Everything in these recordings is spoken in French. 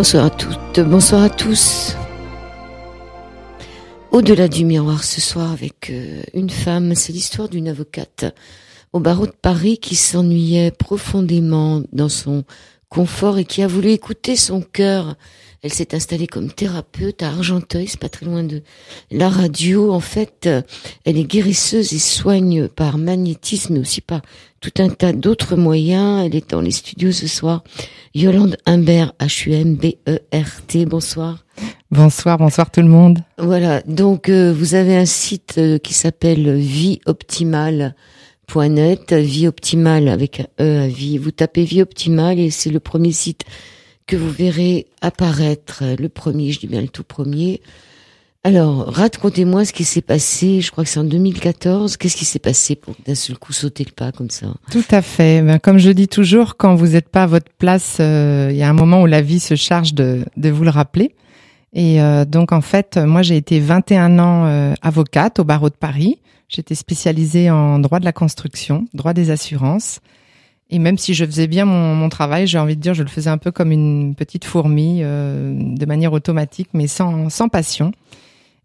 Bonsoir à toutes, bonsoir à tous. Au-delà du miroir ce soir avec euh, une femme, c'est l'histoire d'une avocate au barreau de Paris qui s'ennuyait profondément dans son confort et qui a voulu écouter son cœur. Elle s'est installée comme thérapeute à Argenteuil, c'est pas très loin de la radio. En fait, euh, elle est guérisseuse et soigne par magnétisme, mais aussi par tout un tas d'autres moyens. Elle est dans les studios ce soir. Yolande Humbert, H-U-M-B-E-R-T, bonsoir. Bonsoir, bonsoir tout le monde. Voilà, donc euh, vous avez un site euh, qui s'appelle Vie Optimale. .net, vie optimale avec E à vie. Vous tapez vie optimale et c'est le premier site que vous verrez apparaître. Le premier, je dis bien le tout premier. Alors, racontez-moi ce qui s'est passé, je crois que c'est en 2014. Qu'est-ce qui s'est passé pour d'un seul coup sauter le pas comme ça Tout à fait. Ben, comme je dis toujours, quand vous n'êtes pas à votre place, euh, il y a un moment où la vie se charge de vous le rappeler. Et euh, donc en fait, moi j'ai été 21 ans euh, avocate au barreau de Paris. J'étais spécialisée en droit de la construction, droit des assurances. Et même si je faisais bien mon, mon travail, j'ai envie de dire, je le faisais un peu comme une petite fourmi, euh, de manière automatique, mais sans, sans passion.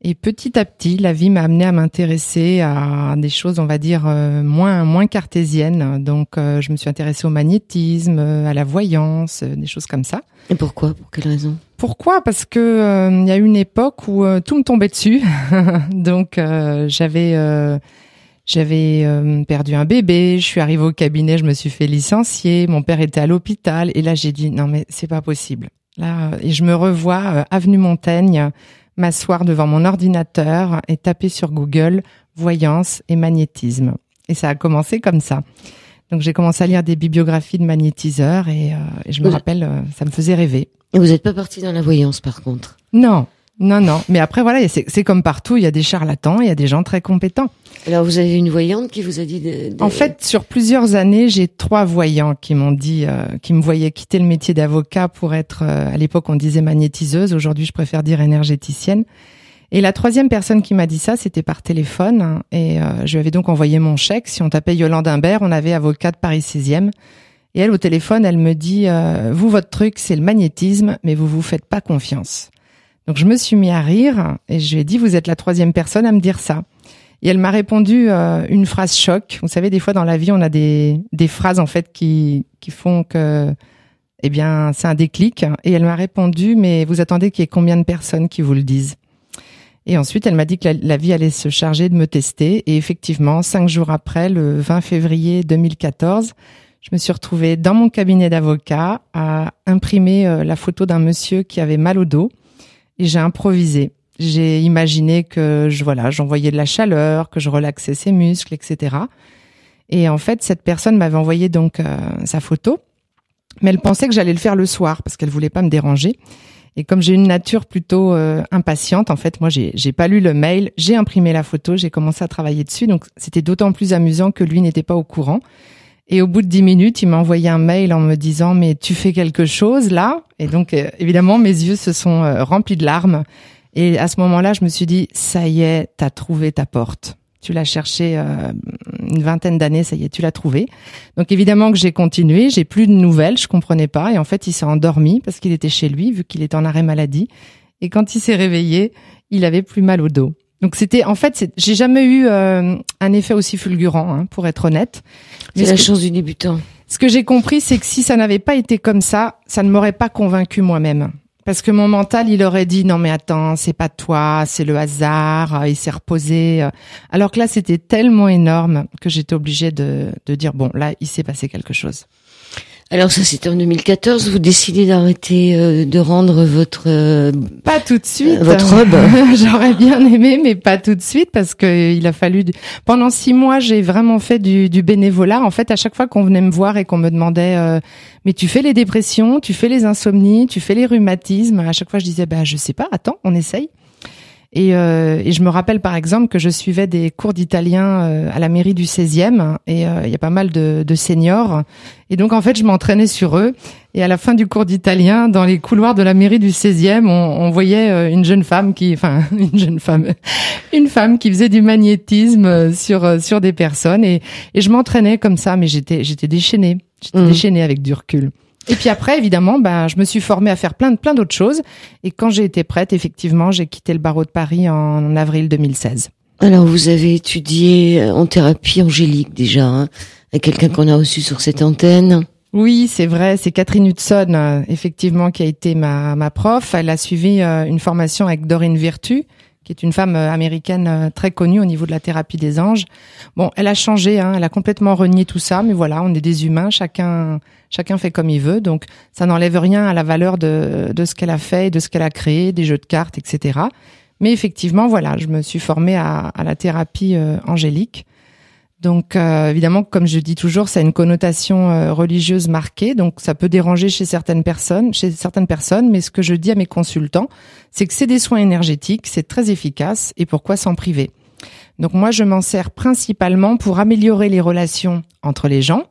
Et petit à petit, la vie m'a amenée à m'intéresser à des choses, on va dire, moins, moins cartésiennes. Donc, je me suis intéressée au magnétisme, à la voyance, des choses comme ça. Et pourquoi Pour quelles raisons pourquoi Parce que euh, il y a eu une époque où euh, tout me tombait dessus. Donc euh, j'avais j'avais perdu un bébé, je suis arrivée au cabinet, je me suis fait licencier, mon père était à l'hôpital et là j'ai dit non mais c'est pas possible. Là et je me revois avenue Montaigne m'asseoir devant mon ordinateur et taper sur Google voyance et magnétisme. Et ça a commencé comme ça. Donc j'ai commencé à lire des bibliographies de magnétiseurs et je me rappelle ça me faisait rêver. Et vous n'êtes pas parti dans la voyance, par contre Non, non, non. Mais après, voilà, c'est comme partout, il y a des charlatans, il y a des gens très compétents. Alors, vous avez une voyante qui vous a dit. En fait, sur plusieurs années, j'ai trois voyants qui m'ont dit, euh, qui me voyaient quitter le métier d'avocat pour être, euh, à l'époque, on disait magnétiseuse. Aujourd'hui, je préfère dire énergéticienne. Et la troisième personne qui m'a dit ça, c'était par téléphone. et euh, je lui avais donc envoyé mon chèque. Si on tapait Yolande Imbert, on avait avocat de Paris 16e. Et elle, au téléphone, elle me dit euh, Vous, votre truc, c'est le magnétisme, mais vous vous faites pas confiance. Donc je me suis mis à rire et je lui ai dit Vous êtes la troisième personne à me dire ça. Et elle m'a répondu euh, une phrase choc. Vous savez, des fois dans la vie, on a des, des phrases en fait qui, qui font que, eh bien, c'est un déclic. Et elle m'a répondu Mais vous attendez qu'il y ait combien de personnes qui vous le disent et ensuite, elle m'a dit que la, la, vie allait se charger de me tester. Et effectivement, cinq jours après, le 20 février 2014, je me suis retrouvée dans mon cabinet d'avocat à imprimer euh, la photo d'un monsieur qui avait mal au dos et j'ai improvisé. J'ai imaginé que je voilà, j'envoyais de la chaleur, que je relaxais ses muscles, etc. Et en fait, cette personne m'avait envoyé donc euh, sa photo, mais elle pensait que j'allais le faire le soir parce qu'elle voulait pas me déranger. Et comme j'ai une nature plutôt euh, impatiente, en fait, moi, j'ai, j'ai pas lu le mail, j'ai imprimé la photo, j'ai commencé à travailler dessus. Donc, c'était d'autant plus amusant que lui n'était pas au courant. Et au bout de dix minutes, il m'a envoyé un mail en me disant mais tu fais quelque chose là Et donc euh, évidemment mes yeux se sont euh, remplis de larmes. Et à ce moment-là, je me suis dit ça y est, t'as trouvé ta porte. Tu l'as cherché euh, une vingtaine d'années, ça y est, tu l'as trouvé. Donc évidemment que j'ai continué, j'ai plus de nouvelles, je comprenais pas. Et en fait, il s'est endormi parce qu'il était chez lui vu qu'il était en arrêt maladie. Et quand il s'est réveillé, il avait plus mal au dos. Donc c'était en fait, j'ai jamais eu euh, un effet aussi fulgurant, hein, pour être honnête. C'est la chance du débutant. Ce que j'ai compris, c'est que si ça n'avait pas été comme ça, ça ne m'aurait pas convaincu moi-même. Parce que mon mental, il aurait dit non mais attends, c'est pas toi, c'est le hasard, euh, il s'est reposé. Euh. Alors que là, c'était tellement énorme que j'étais obligée de dire bon, là, il s'est passé quelque chose. Alors ça c'était en 2014, vous décidez d'arrêter euh, de rendre votre euh, pas tout de suite euh, votre robe. J'aurais bien aimé mais pas tout de suite parce que il a fallu pendant six mois j'ai vraiment fait du, bénévolat. En fait à chaque fois qu'on venait me voir et qu'on me demandait mais tu fais les dépressions, tu fais les insomnies, tu fais les rhumatismes, à chaque fois je disais bah je sais pas, attends on essaye. Euh, et, je me rappelle par exemple que je suivais des cours d'italien euh, à la mairie du 16e et euh, il y a pas mal de, seniors. Et donc en fait, je m'entraînais sur eux. Et à la fin du cours d'italien, dans les couloirs de la mairie du 16e, on, voyait une jeune femme qui, enfin une jeune femme, une femme qui faisait du magnétisme sur sur des personnes. Et, et je m'entraînais comme ça, mais j'étais j'étais déchaînée, j'étais mmh. déchaînée avec du recul. Et puis après, évidemment, ben, je me suis formée à faire plein, de, plein d'autres choses. Et quand j'ai été prête, effectivement, j'ai quitté le barreau de Paris en avril 2016. Alors, vous avez étudié euh, en thérapie angélique déjà, hein, quelqu'un qu'on a reçu sur cette antenne. Oui, c'est vrai, c'est Catherine Hudson, euh, effectivement, qui a été ma, ma prof. Elle a suivi euh, une formation avec Dorine Virtu, qui est une femme euh, américaine euh, très connue au niveau de la thérapie des anges. Bon, elle a changé, hein, elle a complètement renié tout ça, mais voilà, on est des humains, chacun, chacun fait comme il veut, donc ça n'enlève rien à la valeur de, de ce qu'elle a fait, de ce qu'elle a créé, des jeux de cartes, etc. Mais effectivement, voilà, je me suis formée à, à la thérapie euh, angélique donc euh, évidemment, comme je dis toujours, ça a une connotation euh, religieuse marquée, donc ça peut déranger chez certaines personnes, chez certaines personnes. Mais ce que je dis à mes consultants, c'est que c'est des soins énergétiques, c'est très efficace, et pourquoi s'en priver Donc moi, je m'en sers principalement pour améliorer les relations entre les gens,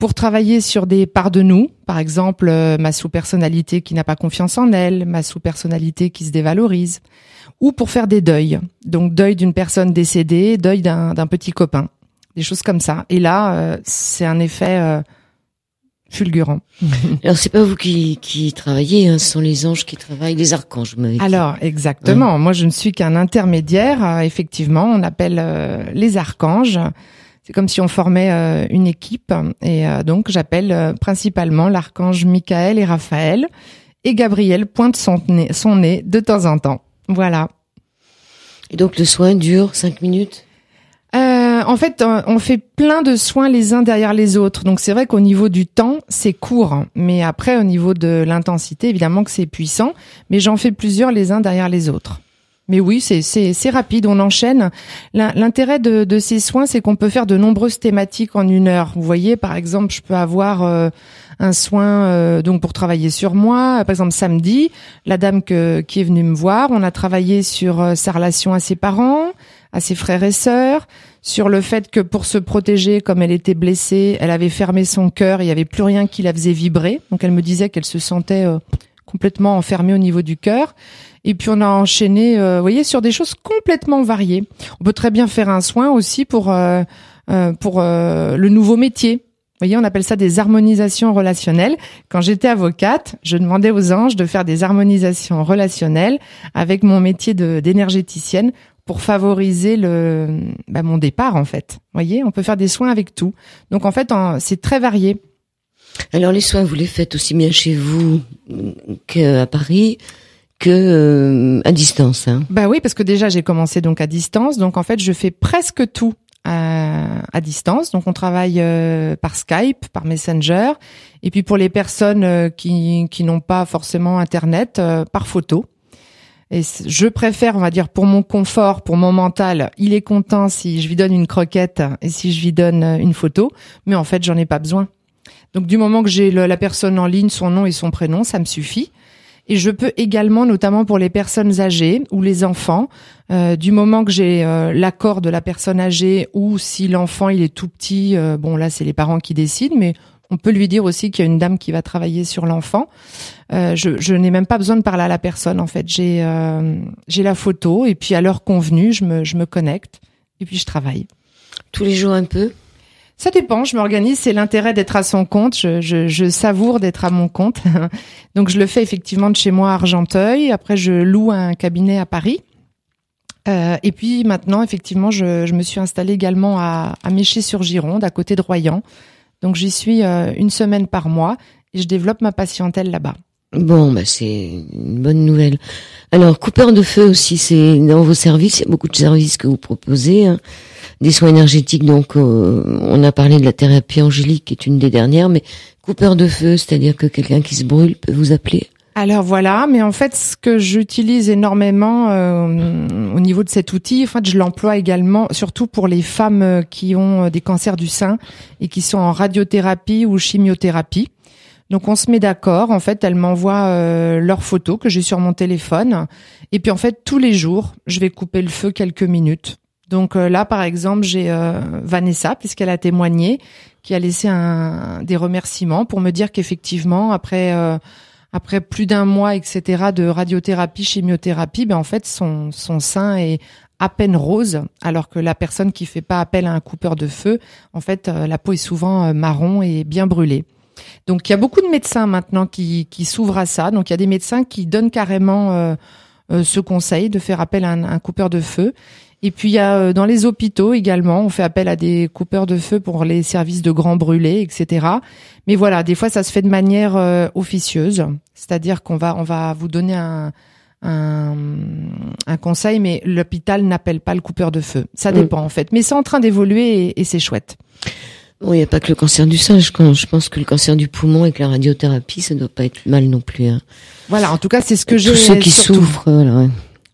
pour travailler sur des parts de nous, par exemple euh, ma sous-personnalité qui n'a pas confiance en elle, ma sous-personnalité qui se dévalorise, ou pour faire des deuils, donc deuil d'une personne décédée, deuil d'un petit copain des choses comme ça. Et là, euh, c'est un effet euh, fulgurant. Alors c'est pas vous qui, travaillez, hein, ce sont les anges qui travaillent, les archanges. Vous Alors exactement, moi je ne suis qu'un intermédiaire. Euh, effectivement, on appelle les archanges. C'est comme si on formait une équipe et donc j'appelle principalement l'archange Michael et Raphaël et Gabriel pointe son nez, son nez de temps en temps. Voilà. Et donc le soin dure cinq minutes euh, en fait, euh, on fait plein de soins les uns derrière les autres. Donc c'est vrai qu'au niveau du temps, c'est court, mais après au niveau de l'intensité, évidemment que c'est puissant. Mais j'en fais plusieurs les uns derrière les autres. Mais oui, c'est rapide, on enchaîne. L'intérêt de, ces soins, c'est qu'on peut faire de nombreuses thématiques en une heure. Vous voyez, par exemple, je peux avoir euh, un soin donc pour travailler sur moi. Par exemple, samedi, la dame qui est venue me voir, on a travaillé sur sa relation à ses parents, à ses frères et sœurs, sur le fait que pour se protéger, comme elle était blessée, elle avait fermé son cœur, il n'y avait plus rien qui la faisait vibrer. Donc elle me disait qu'elle se sentait euh, complètement enfermée au niveau du cœur. Et puis on a enchaîné, euh, voyez, sur des choses complètement variées. On peut très bien faire un soin aussi pour euh, pour le nouveau métier. voyez, on appelle ça des harmonisations relationnelles. Quand j'étais avocate, je demandais aux anges de faire des harmonisations relationnelles avec mon métier d'énergéticienne pour favoriser le bah, mon départ en fait. Vous voyez, on peut faire des soins avec tout. Donc en fait, c'est très varié. Alors les soins, vous les faites aussi bien chez vous qu'à Paris que euh, à distance. Hein. Bah oui, parce que déjà j'ai commencé donc à distance, donc en fait je fais presque tout à, distance. Donc on travaille euh, par Skype, par Messenger, et puis pour les personnes euh, qui qui n'ont pas forcément Internet, par photo. Et je préfère, on va dire, pour mon confort, pour mon mental, il est content si je lui donne une croquette et si je lui donne euh, une photo, mais en fait, j'en ai pas besoin. Donc du moment que j'ai la personne en ligne, son nom et son prénom, ça me suffit. Et je peux également, notamment pour les personnes âgées ou les enfants, euh, du moment que j'ai euh, l'accord de la personne âgée ou si l'enfant il est tout petit, bon là c'est les parents qui décident, mais on peut lui dire aussi qu'il y a une dame qui va travailler sur l'enfant. Euh, je, n'ai même pas besoin de parler à la personne en fait. J'ai euh, j'ai la photo et puis à l'heure convenue, je me je me connecte et puis je travaille. Tous les jours un peu. Ça dépend, je m'organise, c'est l'intérêt d'être à son compte, je, je, savoure d'être à mon compte. Donc je le fais effectivement de chez moi à Argenteuil, après je loue un cabinet à Paris. Euh, et puis maintenant, effectivement, je, je, me suis installée également à, à Méché-sur-Gironde, à côté de Royan, donc j'y suis euh, une semaine par mois et je développe ma patientèle là-bas. Bon, bah c'est une bonne nouvelle. Alors, coupeur de feu aussi, c'est dans vos services, il y a beaucoup de services que vous proposez. Hein. Des soins énergétiques, donc euh, on a parlé de la thérapie angélique qui est une des dernières, mais coupeur de feu, c'est-à-dire que quelqu'un qui se brûle peut vous appeler alors voilà, mais en fait, ce que j'utilise énormément euh, au niveau de cet outil, en fait, je l'emploie également, surtout pour les femmes qui ont euh, des cancers du sein et qui sont en radiothérapie ou chimiothérapie. Donc on se met d'accord, en fait, elles m'envoient euh, leurs photos que j'ai sur mon téléphone. Et puis en fait, tous les jours, je vais couper le feu quelques minutes. Donc là, par exemple, j'ai Vanessa, puisqu'elle a témoigné, qui a laissé un, des remerciements pour me dire qu'effectivement, après après plus d'un mois, etc., de radiothérapie, chimiothérapie, ben en fait, son, son sein est à peine rose, alors que la personne qui fait pas appel à un coupeur de feu, en fait, euh, la peau est souvent euh, marron et bien brûlée. Donc, il y a beaucoup de médecins maintenant qui, qui s'ouvrent à ça. Donc, il y a des médecins qui donnent carrément euh, ce conseil de faire appel à un coupeur de feu. Et puis il y a euh, dans les hôpitaux également, on fait appel à des coupeurs de feu pour les services de grands brûlés, etc. Mais voilà, des fois ça se fait de manière euh, officieuse, c'est-à-dire qu'on va on va vous donner un un, un conseil, mais l'hôpital n'appelle pas le coupeur de feu. Ça mm. dépend en fait, mais c'est en train d'évoluer et, c'est chouette. Bon, il n'y a pas que le cancer du singe. Quand je pense que le cancer du poumon et que la radiothérapie, ça ne doit pas être mal non plus. Hein. Voilà, en tout cas, c'est ce que je... Tous ceux qui souffrent, voilà.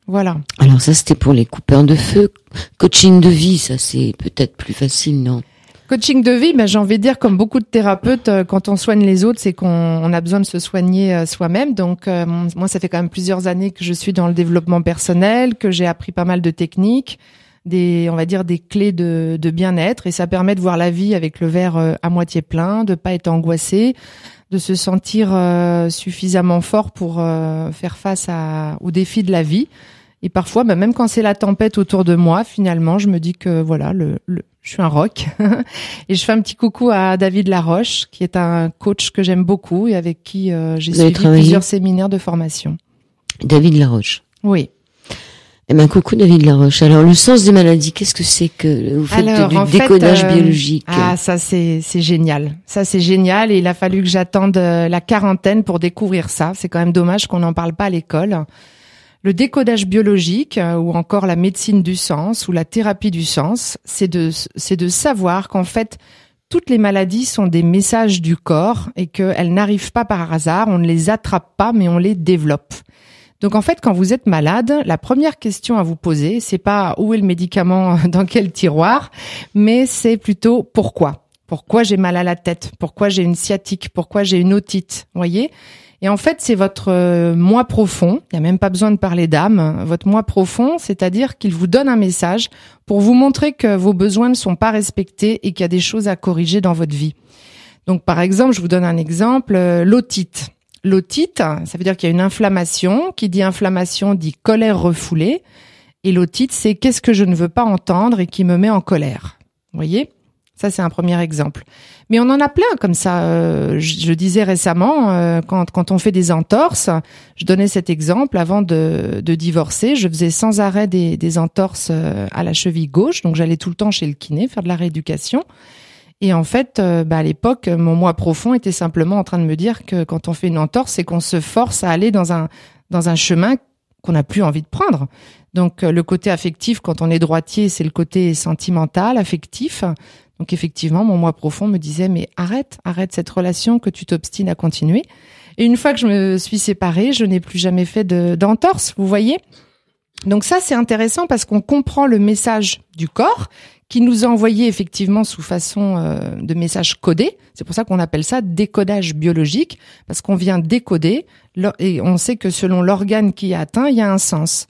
Voilà. Alors ça, c'était pour les coupeurs de feu. Coaching de vie, ça, c'est peut-être plus facile, non Coaching de vie, ben, j'ai envie de dire, comme beaucoup de thérapeutes, euh, quand on soigne les autres, c'est qu'on a besoin de se soigner euh, soi-même. Donc, euh, moi, ça fait quand même plusieurs années que je suis dans le développement personnel, que j'ai appris pas mal de techniques, des, on va dire, des clés de, bien-être, et ça permet de voir la vie avec le verre à moitié plein, de pas être angoissé, de se sentir suffisamment fort pour faire face aux défis de la vie. Et parfois, bah, même quand c'est la tempête autour de moi, finalement, je me dis que voilà, le, je suis un rock. et je fais un petit coucou à David Laroche, qui est un coach que j'aime beaucoup et avec qui euh, j'ai suivi plusieurs séminaires de formation. David Laroche. Oui. Eh ben, coucou David Laroche. Alors, le sens des maladies, qu'est-ce que c'est que vous faites du décodage euh, biologique Ah, ça c'est c'est génial. Ça c'est génial. Et il a fallu que j'attende euh, la quarantaine pour découvrir ça. C'est quand même dommage qu'on n'en parle pas à l'école. Le décodage biologique euh, ou encore la médecine du sens ou la thérapie du sens, c'est de, c'est de savoir qu'en fait, toutes les maladies sont des messages du corps et qu'elles n'arrivent pas par hasard, on ne les attrape pas mais on les développe. Donc en fait, quand vous êtes malade, la première question à vous poser, c'est pas où est le médicament euh, dans quel tiroir, mais c'est plutôt pourquoi. Pourquoi j'ai mal à la tête Pourquoi j'ai une sciatique Pourquoi j'ai une otite Voyez et en fait, c'est votre euh, moi profond. Il n'y a même pas besoin de parler d'âme. Votre moi profond, c'est-à-dire qu'il vous donne un message pour vous montrer que vos besoins ne sont pas respectés et qu'il y a des choses à corriger dans votre vie. Donc, par exemple, je vous donne un exemple, euh, l'otite. L'otite, ça veut dire qu'il y a une inflammation. Qui dit inflammation dit colère refoulée. Et l'otite, c'est qu'est-ce que je ne veux pas entendre et qui me met en colère. Vous voyez ça, c'est un premier exemple. Mais on en a plein comme ça. Euh, je, disais récemment, euh, quand, quand on fait des entorses, je donnais cet exemple, avant de, de divorcer, je faisais sans arrêt des, des entorses euh, à la cheville gauche, donc j'allais tout le temps chez le kiné faire de la rééducation. Et en fait, bah, à l'époque, mon moi profond était simplement en train de me dire que quand on fait une entorse, c'est qu'on se force à aller dans un, dans un chemin qu'on n'a plus envie de prendre. Donc le côté affectif, quand on est droitier, c'est le côté sentimental, affectif. Donc effectivement, mon moi profond me disait mais arrête, arrête cette relation que tu t'obstines à continuer. Et une fois que je me suis séparée, je n'ai plus jamais fait d'entorse, vous voyez. Donc ça c'est intéressant parce qu'on comprend le message du corps qui nous a envoyé effectivement sous façon euh, de message codé. C'est pour ça qu'on appelle ça décodage biologique parce qu'on vient décoder et on sait que selon l'organe qui est atteint, il y a un sens.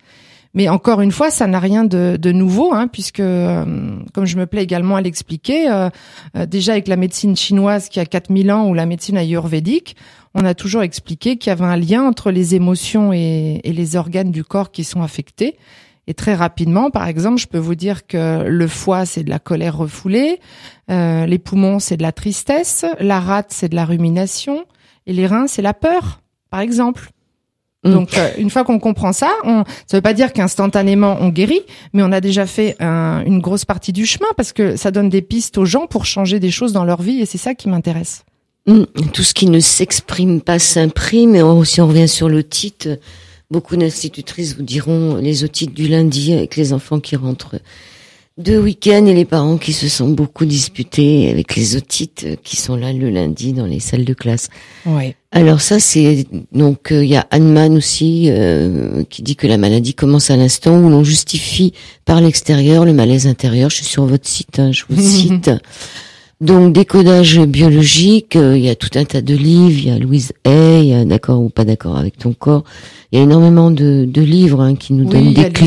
Mais encore une fois, ça n'a rien de, nouveau, hein, puisque, euh, comme je me plais également à l'expliquer, euh, euh, déjà avec la médecine chinoise qui a 4000 ans ou la médecine ayurvédique, on a toujours expliqué qu'il y avait un lien entre les émotions et, et, les organes du corps qui sont affectés. Et très rapidement, par exemple, je peux vous dire que le foie, c'est de la colère refoulée, les poumons, c'est de la tristesse, la rate, c'est de la rumination, et les reins, c'est la peur, par exemple. Mm. Donc euh, une fois qu'on comprend ça, on, ça veut pas dire qu'instantanément on guérit, mais on a déjà fait une grosse partie du chemin parce que ça donne des pistes aux gens pour changer des choses dans leur vie et c'est ça qui m'intéresse. Mm. Tout ce qui ne s'exprime pas s'imprime et on, si on revient sur le titre, beaucoup d'institutrices vous diront les otites du lundi avec les enfants qui rentrent de week-end et les parents qui se sont beaucoup disputés avec les otites qui sont là le lundi dans les salles de classe. Oui. Alors ça, c'est donc euh, il y a Hahnemann aussi euh, qui dit que la maladie commence à l'instant où l'on justifie par l'extérieur le malaise intérieur. Je suis sur votre site, hein, je vous cite. Donc décodage biologique, euh, il y a tout un tas de livres, il y a Louise Hay, D'accord ou pas d'accord avec ton corps. Il y a énormément de, livres hein, qui nous donnent des clés.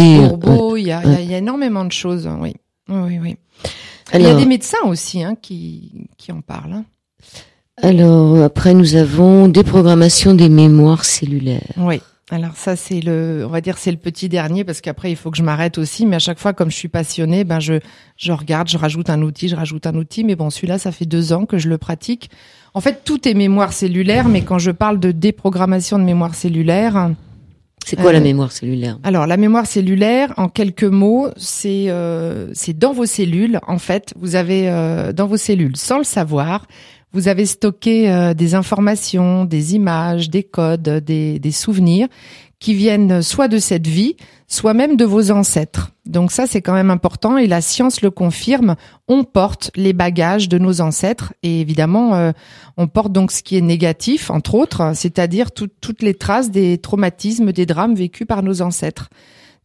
Il y, a, a énormément de choses, hein, oui. Oui, oui. il y a des médecins aussi qui, qui en parlent. Alors après, nous avons déprogrammation des mémoires cellulaires. Oui. Alors ça c'est le, on va dire c'est le petit dernier parce qu'après il faut que je m'arrête aussi. Mais à chaque fois comme je suis passionnée, ben je je regarde, je rajoute un outil, je rajoute un outil. Mais bon celui-là ça fait deux ans que je le pratique. En fait tout est mémoire cellulaire, mais quand je parle de déprogrammation de mémoire cellulaire, c'est quoi la euh, mémoire cellulaire Alors la mémoire cellulaire, en quelques mots, c'est euh, c'est dans vos cellules en fait. Vous avez euh, dans vos cellules, sans le savoir, vous avez stocké euh, des informations, des images, des codes, des, souvenirs qui viennent soit de cette vie, soit même de vos ancêtres. Donc ça, c'est quand même important et la science le confirme. On porte les bagages de nos ancêtres et évidemment, euh, on porte donc ce qui est négatif, entre autres, c'est-à-dire toutes les traces des traumatismes, des drames vécus par nos ancêtres.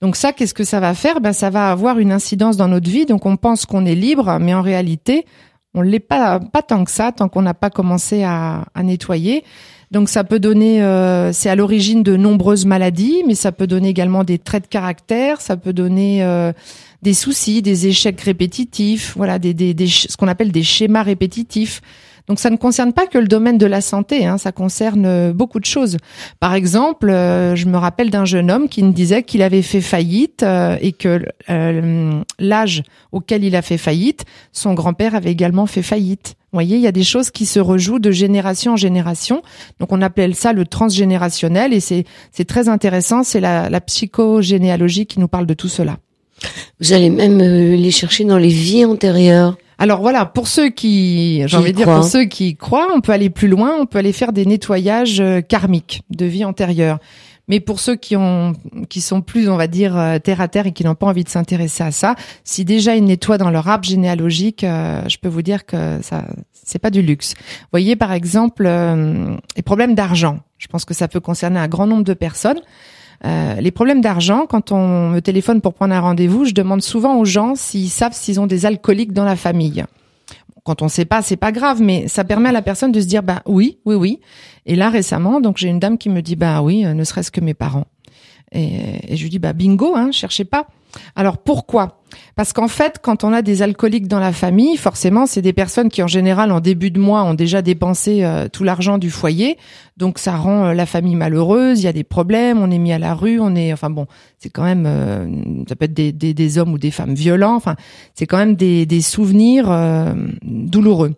Donc ça, qu'est-ce que ça va faire Ben ça va avoir une incidence dans notre vie. Donc on pense qu'on est libre, mais en réalité, on l'est pas pas tant que ça tant qu'on n'a pas commencé à, nettoyer. Donc ça peut donner, euh, c'est à l'origine de nombreuses maladies, mais ça peut donner également des traits de caractère, ça peut donner euh, des soucis, des échecs répétitifs, voilà, des, des ce qu'on appelle des schémas répétitifs. Donc ça ne concerne pas que le domaine de la santé, hein, ça concerne euh, beaucoup de choses. Par exemple, euh, je me rappelle d'un jeune homme qui me disait qu'il avait fait faillite euh, et que l'âge auquel il a fait faillite, son grand-père avait également fait faillite. Vous voyez, il y a des choses qui se rejouent de génération en génération. Donc on appelle ça le transgénérationnel et c'est très intéressant, c'est la psychogénéalogie qui nous parle de tout cela. Vous allez même les chercher dans les vies antérieures. Alors voilà, pour ceux qui, j'ai envie de dire, pour ceux qui croient, on peut aller plus loin, on peut aller faire des nettoyages euh, karmiques de vie antérieure. Mais pour ceux qui ont, qui sont plus, on va dire, euh, terre à terre et qui n'ont pas envie de s'intéresser à ça, si déjà ils nettoient dans leur arbre généalogique, euh, je peux vous dire que ça, c'est pas du luxe. voyez, par exemple, les problèmes d'argent. Je pense que ça peut concerner un grand nombre de personnes. Euh, les problèmes d'argent, quand on me téléphone pour prendre un rendez-vous, je demande souvent aux gens s'ils savent s'ils ont des alcooliques dans la famille. Quand on ne sait pas, c'est pas grave, mais ça permet à la personne de se dire bah oui, oui, oui. Et là récemment, donc j'ai une dame qui me dit bah oui, euh, ne serait-ce que mes parents. Et, je lui dis bah bingo, hein, cherchez pas. Alors pourquoi Parce qu'en fait, quand on a des alcooliques dans la famille, forcément, c'est des personnes qui en général en début de mois ont déjà dépensé euh, tout l'argent du foyer, donc ça rend euh, la famille malheureuse, il y a des problèmes, on est mis à la rue, on est enfin bon, c'est quand même euh, ça peut être des, hommes ou des femmes violents, enfin, c'est quand même des, des souvenirs douloureux.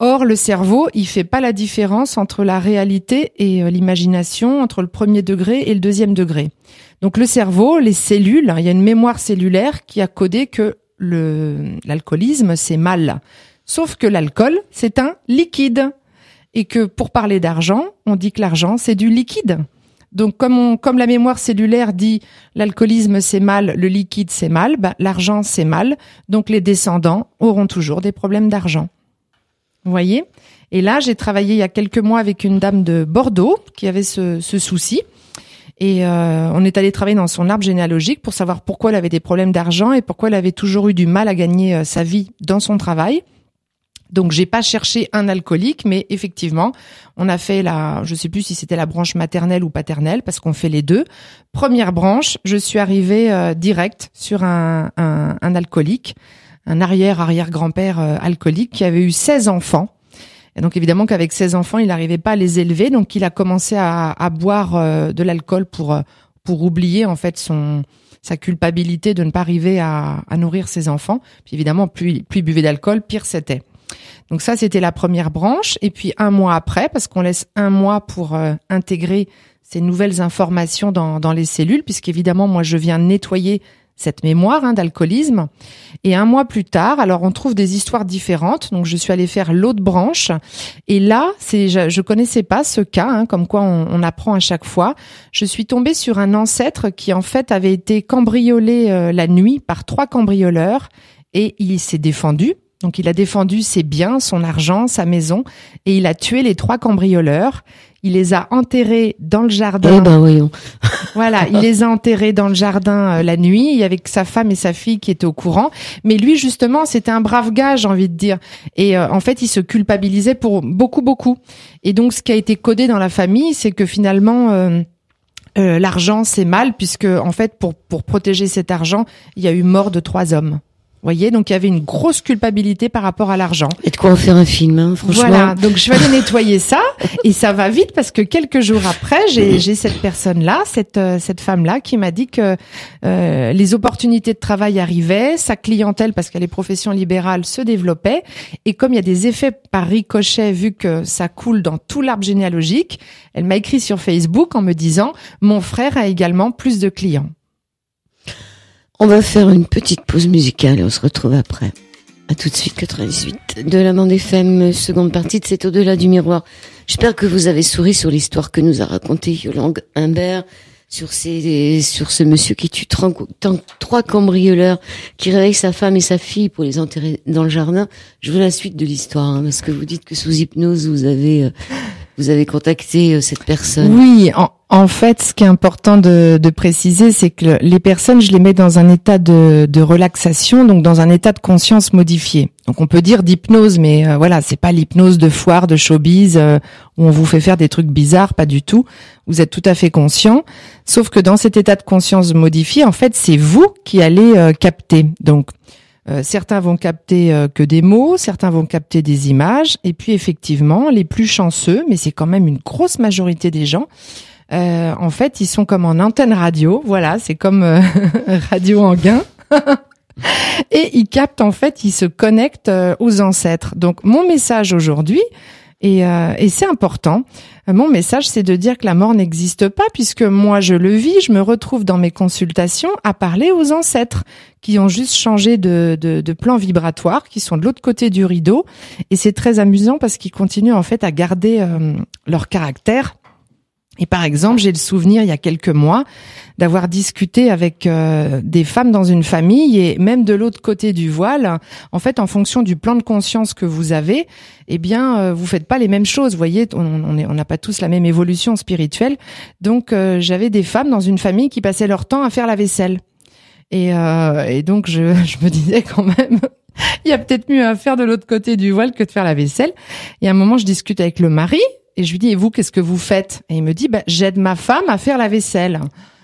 Or, le cerveau, il fait pas la différence entre la réalité et l'imagination, entre le premier degré et le deuxième degré. Donc le cerveau, les cellules, hein, il y a une mémoire cellulaire qui a codé que l'alcoolisme, c'est mal. Sauf que l'alcool, c'est un liquide. Et que pour parler d'argent, on dit que l'argent, c'est du liquide. Donc comme, on, comme la mémoire cellulaire dit l'alcoolisme c'est mal, le liquide c'est mal, bah, l'argent c'est mal, donc les descendants auront toujours des problèmes d'argent. Vous voyez Et là, j'ai travaillé il y a quelques mois avec une dame de Bordeaux qui avait ce, ce souci. Et euh, on est allé travailler dans son arbre généalogique pour savoir pourquoi elle avait des problèmes d'argent et pourquoi elle avait toujours eu du mal à gagner euh, sa vie dans son travail. Donc j'ai pas cherché un alcoolique, mais effectivement, on a fait la, je sais plus si c'était la branche maternelle ou paternelle, parce qu'on fait les deux. Première branche, je suis arrivée euh, direct sur un, un, alcoolique, un arrière-arrière-grand-père alcoolique qui avait eu 16 enfants et donc évidemment qu'avec ses enfants, il n'arrivait pas à les élever, donc il a commencé à, à boire euh, de l'alcool pour euh, pour oublier en fait son sa culpabilité de ne pas arriver à, à nourrir ses enfants. Puis évidemment, plus, plus il buvait d'alcool, pire c'était. Donc ça, c'était la première branche. Et puis un mois après, parce qu'on laisse un mois pour euh, intégrer ces nouvelles informations dans, dans les cellules, puisqu'évidemment, moi, je viens nettoyer cette mémoire hein, d'alcoolisme. Et un mois plus tard, alors on trouve des histoires différentes. Donc je suis allée faire l'autre branche. Et là, c'est je, connaissais pas ce cas, hein, comme quoi on, apprend à chaque fois. Je suis tombée sur un ancêtre qui en fait avait été cambriolé euh, la nuit par trois cambrioleurs et il s'est défendu donc il a défendu ses biens, son argent, sa maison, et il a tué les trois cambrioleurs. Il les a enterrés dans le jardin. Eh ben, voilà, il les a enterrés dans le jardin euh, la nuit, avec sa femme et sa fille qui étaient au courant. Mais lui, justement, c'était un brave gars, j'ai envie de dire. Et euh, en fait, il se culpabilisait pour beaucoup, beaucoup. Et donc, ce qui a été codé dans la famille, c'est que finalement... Euh, l'argent, c'est mal, puisque en fait, pour, pour protéger cet argent, il y a eu mort de trois hommes voyez, donc il y avait une grosse culpabilité par rapport à l'argent. Et de quoi en faire un film, hein, franchement. Voilà, donc je vais nettoyer ça et ça va vite parce que quelques jours après, j'ai cette personne-là, cette euh, cette femme-là qui m'a dit que euh, les opportunités de travail arrivaient, sa clientèle parce qu'elle est profession libérale se développait et comme il y a des effets par ricochet vu que ça coule dans tout l'arbre généalogique, elle m'a écrit sur Facebook en me disant mon frère a également plus de clients. On va faire une petite pause musicale et on se retrouve après. À tout de suite, 98 de la des femmes, seconde partie de C'est au-delà du miroir. J'espère que vous avez souri sur l'histoire que nous a racontée Yolande Humbert sur sur ce monsieur qui tue trois, cambrioleurs, qui réveille sa femme et sa fille pour les enterrer dans le jardin. Je veux la suite de l'histoire, hein, parce que vous dites que sous hypnose, vous avez euh, vous avez contacté euh, cette personne Oui, en, fait, ce qui est important de, préciser, c'est que les personnes, je les mets dans un état de, relaxation, donc dans un état de conscience modifié. Donc on peut dire d'hypnose, mais euh, voilà, c'est pas l'hypnose de foire, de showbiz, euh, où on vous fait faire des trucs bizarres, pas du tout. Vous êtes tout à fait conscient, sauf que dans cet état de conscience modifié, en fait, c'est vous qui allez capter. Donc euh, certains vont capter euh, que des mots, certains vont capter des images, et puis effectivement, les plus chanceux, mais c'est quand même une grosse majorité des gens, euh, en fait, ils sont comme en antenne radio, voilà, c'est comme radio en gain. et ils captent, en fait, ils se connectent aux ancêtres. Donc, mon message aujourd'hui, euh, et, c'est important. Mon message, c'est de dire que la mort n'existe pas, puisque moi, je le vis, je me retrouve dans mes consultations à parler aux ancêtres qui ont juste changé de, de, plan vibratoire, qui sont de l'autre côté du rideau. Et c'est très amusant parce qu'ils continuent en fait à garder euh, leur caractère et par exemple, j'ai le souvenir il y a quelques mois d'avoir discuté avec euh, des femmes dans une famille et même de l'autre côté du voile. En fait, en fonction du plan de conscience que vous avez, eh bien, euh, vous faites pas les mêmes choses. Vous voyez, on n'a pas tous la même évolution spirituelle. Donc, euh, j'avais des femmes dans une famille qui passaient leur temps à faire la vaisselle. Et, donc, je, je me disais quand même, il y a peut-être mieux à faire de l'autre côté du voile que de faire la vaisselle. Et à un moment, je discute avec le mari et je lui dis, et vous, qu'est-ce que vous faites Et il me dit, bah, j'aide ma femme à faire la vaisselle.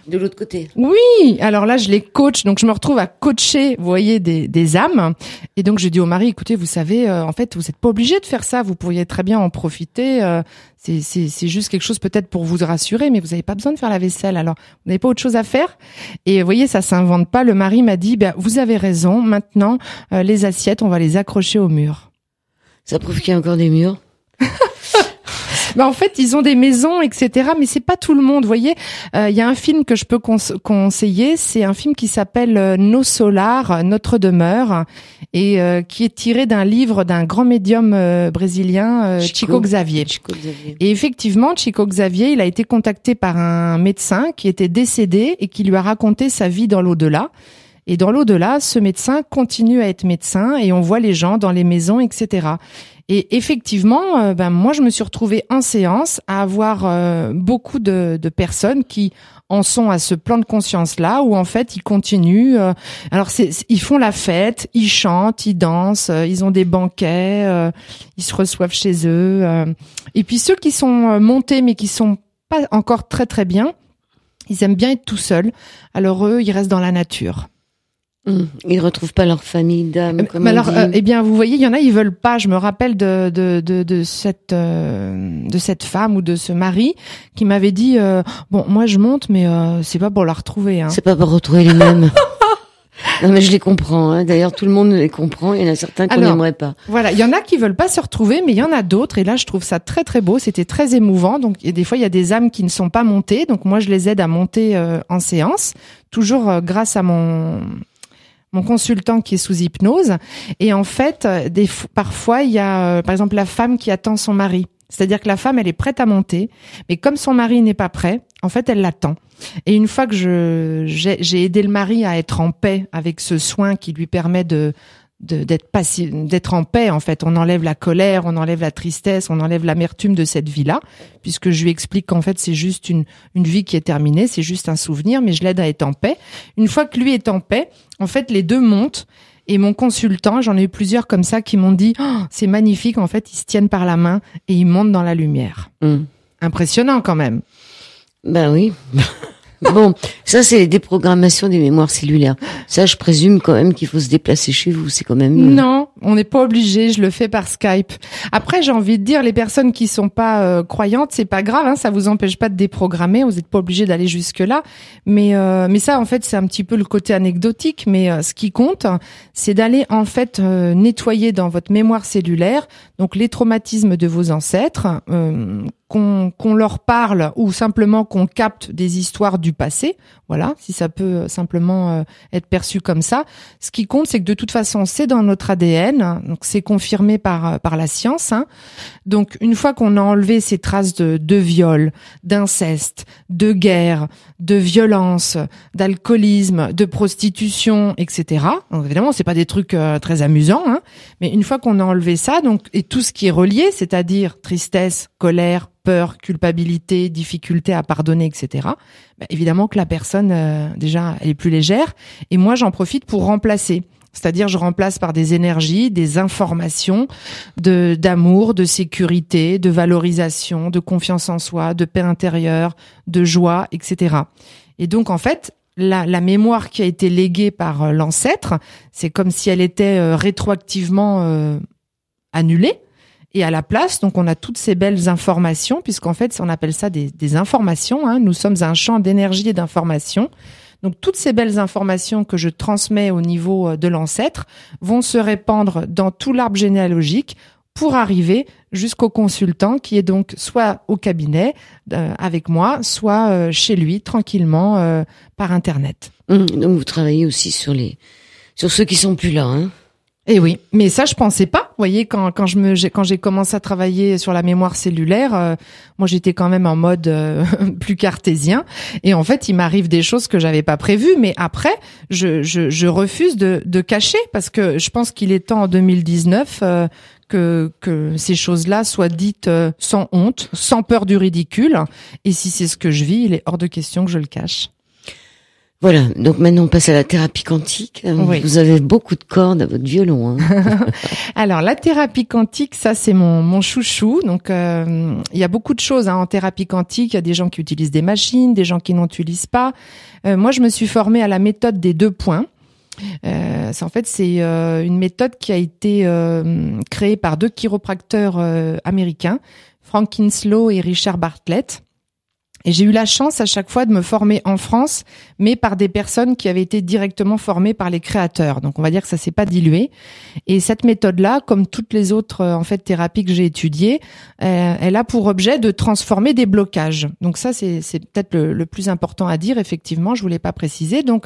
De l'autre côté. Oui, alors là, je les coach, donc je me retrouve à coacher, vous voyez, des, des âmes. Et donc, je dis au mari, écoutez, vous savez, euh, en fait, vous n'êtes pas obligé de faire ça, vous pourriez très bien en profiter. Euh, c'est juste quelque chose peut-être pour vous rassurer, mais vous n'avez pas besoin de faire la vaisselle. Alors, vous n'avez pas autre chose à faire. Et vous voyez, ça s'invente pas. Le mari m'a dit, bah, vous avez raison, maintenant, euh, les assiettes, on va les accrocher au mur. Ça prouve qu'il y a encore des murs Bah, en fait, ils ont des maisons, etc. Mais c'est pas tout le monde. Vous voyez, euh, il y a un film que je peux conseiller. C'est un film qui s'appelle euh, Nos Solars, Notre Demeure, et euh, qui est tiré d'un livre d'un grand médium brésilien, Chico, Xavier. Chico Xavier. Et effectivement, Chico Xavier, il a été contacté par un médecin qui était décédé et qui lui a raconté sa vie dans l'au-delà. Et dans l'au-delà, ce médecin continue à être médecin et on voit les gens dans les maisons, etc. Et effectivement, euh, ben moi je me suis retrouvée en séance à avoir euh, beaucoup de, personnes qui en sont à ce plan de conscience là où en fait ils continuent. Euh, alors c'est, ils font la fête, ils chantent, ils dansent, ils ont des banquets, ils se reçoivent chez eux. Et puis ceux qui sont montés mais qui sont pas encore très très bien, ils aiment bien être tout seuls. Alors eux, ils restent dans la nature. Hmm. Ils retrouvent pas leur famille d'âme. Eh, comme euh, eh bien, vous voyez, il y en a, ils veulent pas. Je me rappelle de cette euh, de cette femme ou de ce mari qui m'avait dit euh, bon, moi je monte, mais c'est pas pour la retrouver. Hein. C'est pas pour retrouver les mêmes. non mais je les comprends. Hein. D'ailleurs, tout le monde les comprend. Il y en a certains qu'on n'aimerait pas. Voilà, il y en a qui veulent pas se retrouver, mais il y en a d'autres. Et là, je trouve ça très très beau. C'était très émouvant. Donc, des fois, il y a des âmes qui ne sont pas montées. Donc, moi, je les aide à monter en séance, toujours grâce à mon mon consultant qui est sous hypnose. Et en fait, euh, des, parfois, il y a, euh, par exemple, la femme qui attend son mari. C'est-à-dire que la femme, elle est prête à monter, mais comme son mari n'est pas prêt, en fait, elle l'attend. Et une fois que je, j'ai aidé le mari à être en paix avec ce soin qui lui permet de, d'être d'être en paix en fait on enlève la colère on enlève la tristesse on enlève l'amertume de cette vie là puisque je lui explique qu'en fait c'est juste une une vie qui est terminée c'est juste un souvenir mais je l'aide à être en paix une fois que lui est en paix en fait les deux montent et mon consultant, j'en ai eu plusieurs comme ça qui m'ont dit oh, c'est magnifique, en fait, ils se tiennent par la main et ils montent dans la lumière. Mmh. Impressionnant quand même. Ben oui. Bon, ça c'est les déprogrammations des mémoires cellulaires. Ça, je présume quand même qu'il faut se déplacer chez vous. C'est quand même non, on n'est pas obligé. Je le fais par Skype. Après, j'ai envie de dire, les personnes qui sont pas euh, croyantes, c'est pas grave. Hein, ça vous empêche pas de déprogrammer. Vous n'êtes pas obligé d'aller jusque là. Mais euh, mais ça, en fait, c'est un petit peu le côté anecdotique. Mais euh, ce qui compte, c'est d'aller en fait nettoyer dans votre mémoire cellulaire donc les traumatismes de vos ancêtres qu'on leur parle ou simplement qu'on capte des histoires du passé. Voilà, si ça peut euh, simplement euh, être perçu comme ça. Ce qui compte, c'est que de toute façon, c'est dans notre ADN. donc, c'est confirmé par euh, par la science. Hein. Donc, une fois qu'on a enlevé ces traces de, de viol, d'inceste, de guerre, de violence, d'alcoolisme, de prostitution, etc. Donc, évidemment, c'est pas des trucs très amusants. Hein, mais une fois qu'on a enlevé ça, donc et tout ce qui est relié, c'est-à-dire tristesse, colère, peur, culpabilité, difficulté à pardonner, etc. Bah, évidemment que la personne euh, déjà elle est plus légère. Et moi j'en profite pour remplacer. C'est-à-dire, je remplace par des énergies, des informations de d'amour, de sécurité, de valorisation, de confiance en soi, de paix intérieure, de joie, etc. Et donc, en fait, la, mémoire qui a été léguée par euh, l'ancêtre, c'est comme si elle était euh, rétroactivement annulée. Et à la place, donc on a toutes ces belles informations, puisqu'en fait, on appelle ça des, informations. Hein. Nous sommes un champ d'énergie et d'informations. Donc toutes ces belles informations que je transmets au niveau euh, de l'ancêtre vont se répandre dans tout l'arbre généalogique pour arriver jusqu'au consultant qui est donc soit au cabinet euh, avec moi, soit euh, chez lui tranquillement par Internet. Hum, donc vous travaillez aussi sur les sur ceux qui sont plus là. Hein eh oui, mais ça je pensais pas voyez, quand, quand je me, quand j'ai commencé à travailler sur la mémoire cellulaire, euh, moi j'étais quand même en mode euh, plus cartésien. Et en fait, il m'arrive des choses que j'avais pas prévues, mais après, je, je, refuse de, de, cacher parce que je pense qu'il est temps en 2019 euh, que, que, ces choses-là soient dites sans honte, sans peur du ridicule. Et si c'est ce que je vis, il est hors de question que je le cache. Voilà, donc maintenant on passe à la thérapie quantique. Euh, vous avez beaucoup de cordes à votre violon. Hein. Alors la thérapie quantique, ça c'est mon, chouchou. Donc euh, il y a beaucoup de choses hein, en thérapie quantique. Il y a des gens qui utilisent des machines, des gens qui n'en utilisent pas. Euh, moi je me suis formée à la méthode des deux points. Euh, en fait, c'est une méthode qui a été créée par deux chiropracteurs américains, Frank Kinslow et Richard Bartlett. Et j'ai eu la chance à chaque fois de me former en France, mais par des personnes qui avaient été directement formées par les créateurs. Donc on va dire que ça s'est pas dilué. Et cette méthode-là, comme toutes les autres euh, en fait thérapies que j'ai étudiées, euh, elle a pour objet de transformer des blocages. Donc ça c'est peut-être le, plus important à dire. Effectivement, je voulais pas préciser. Donc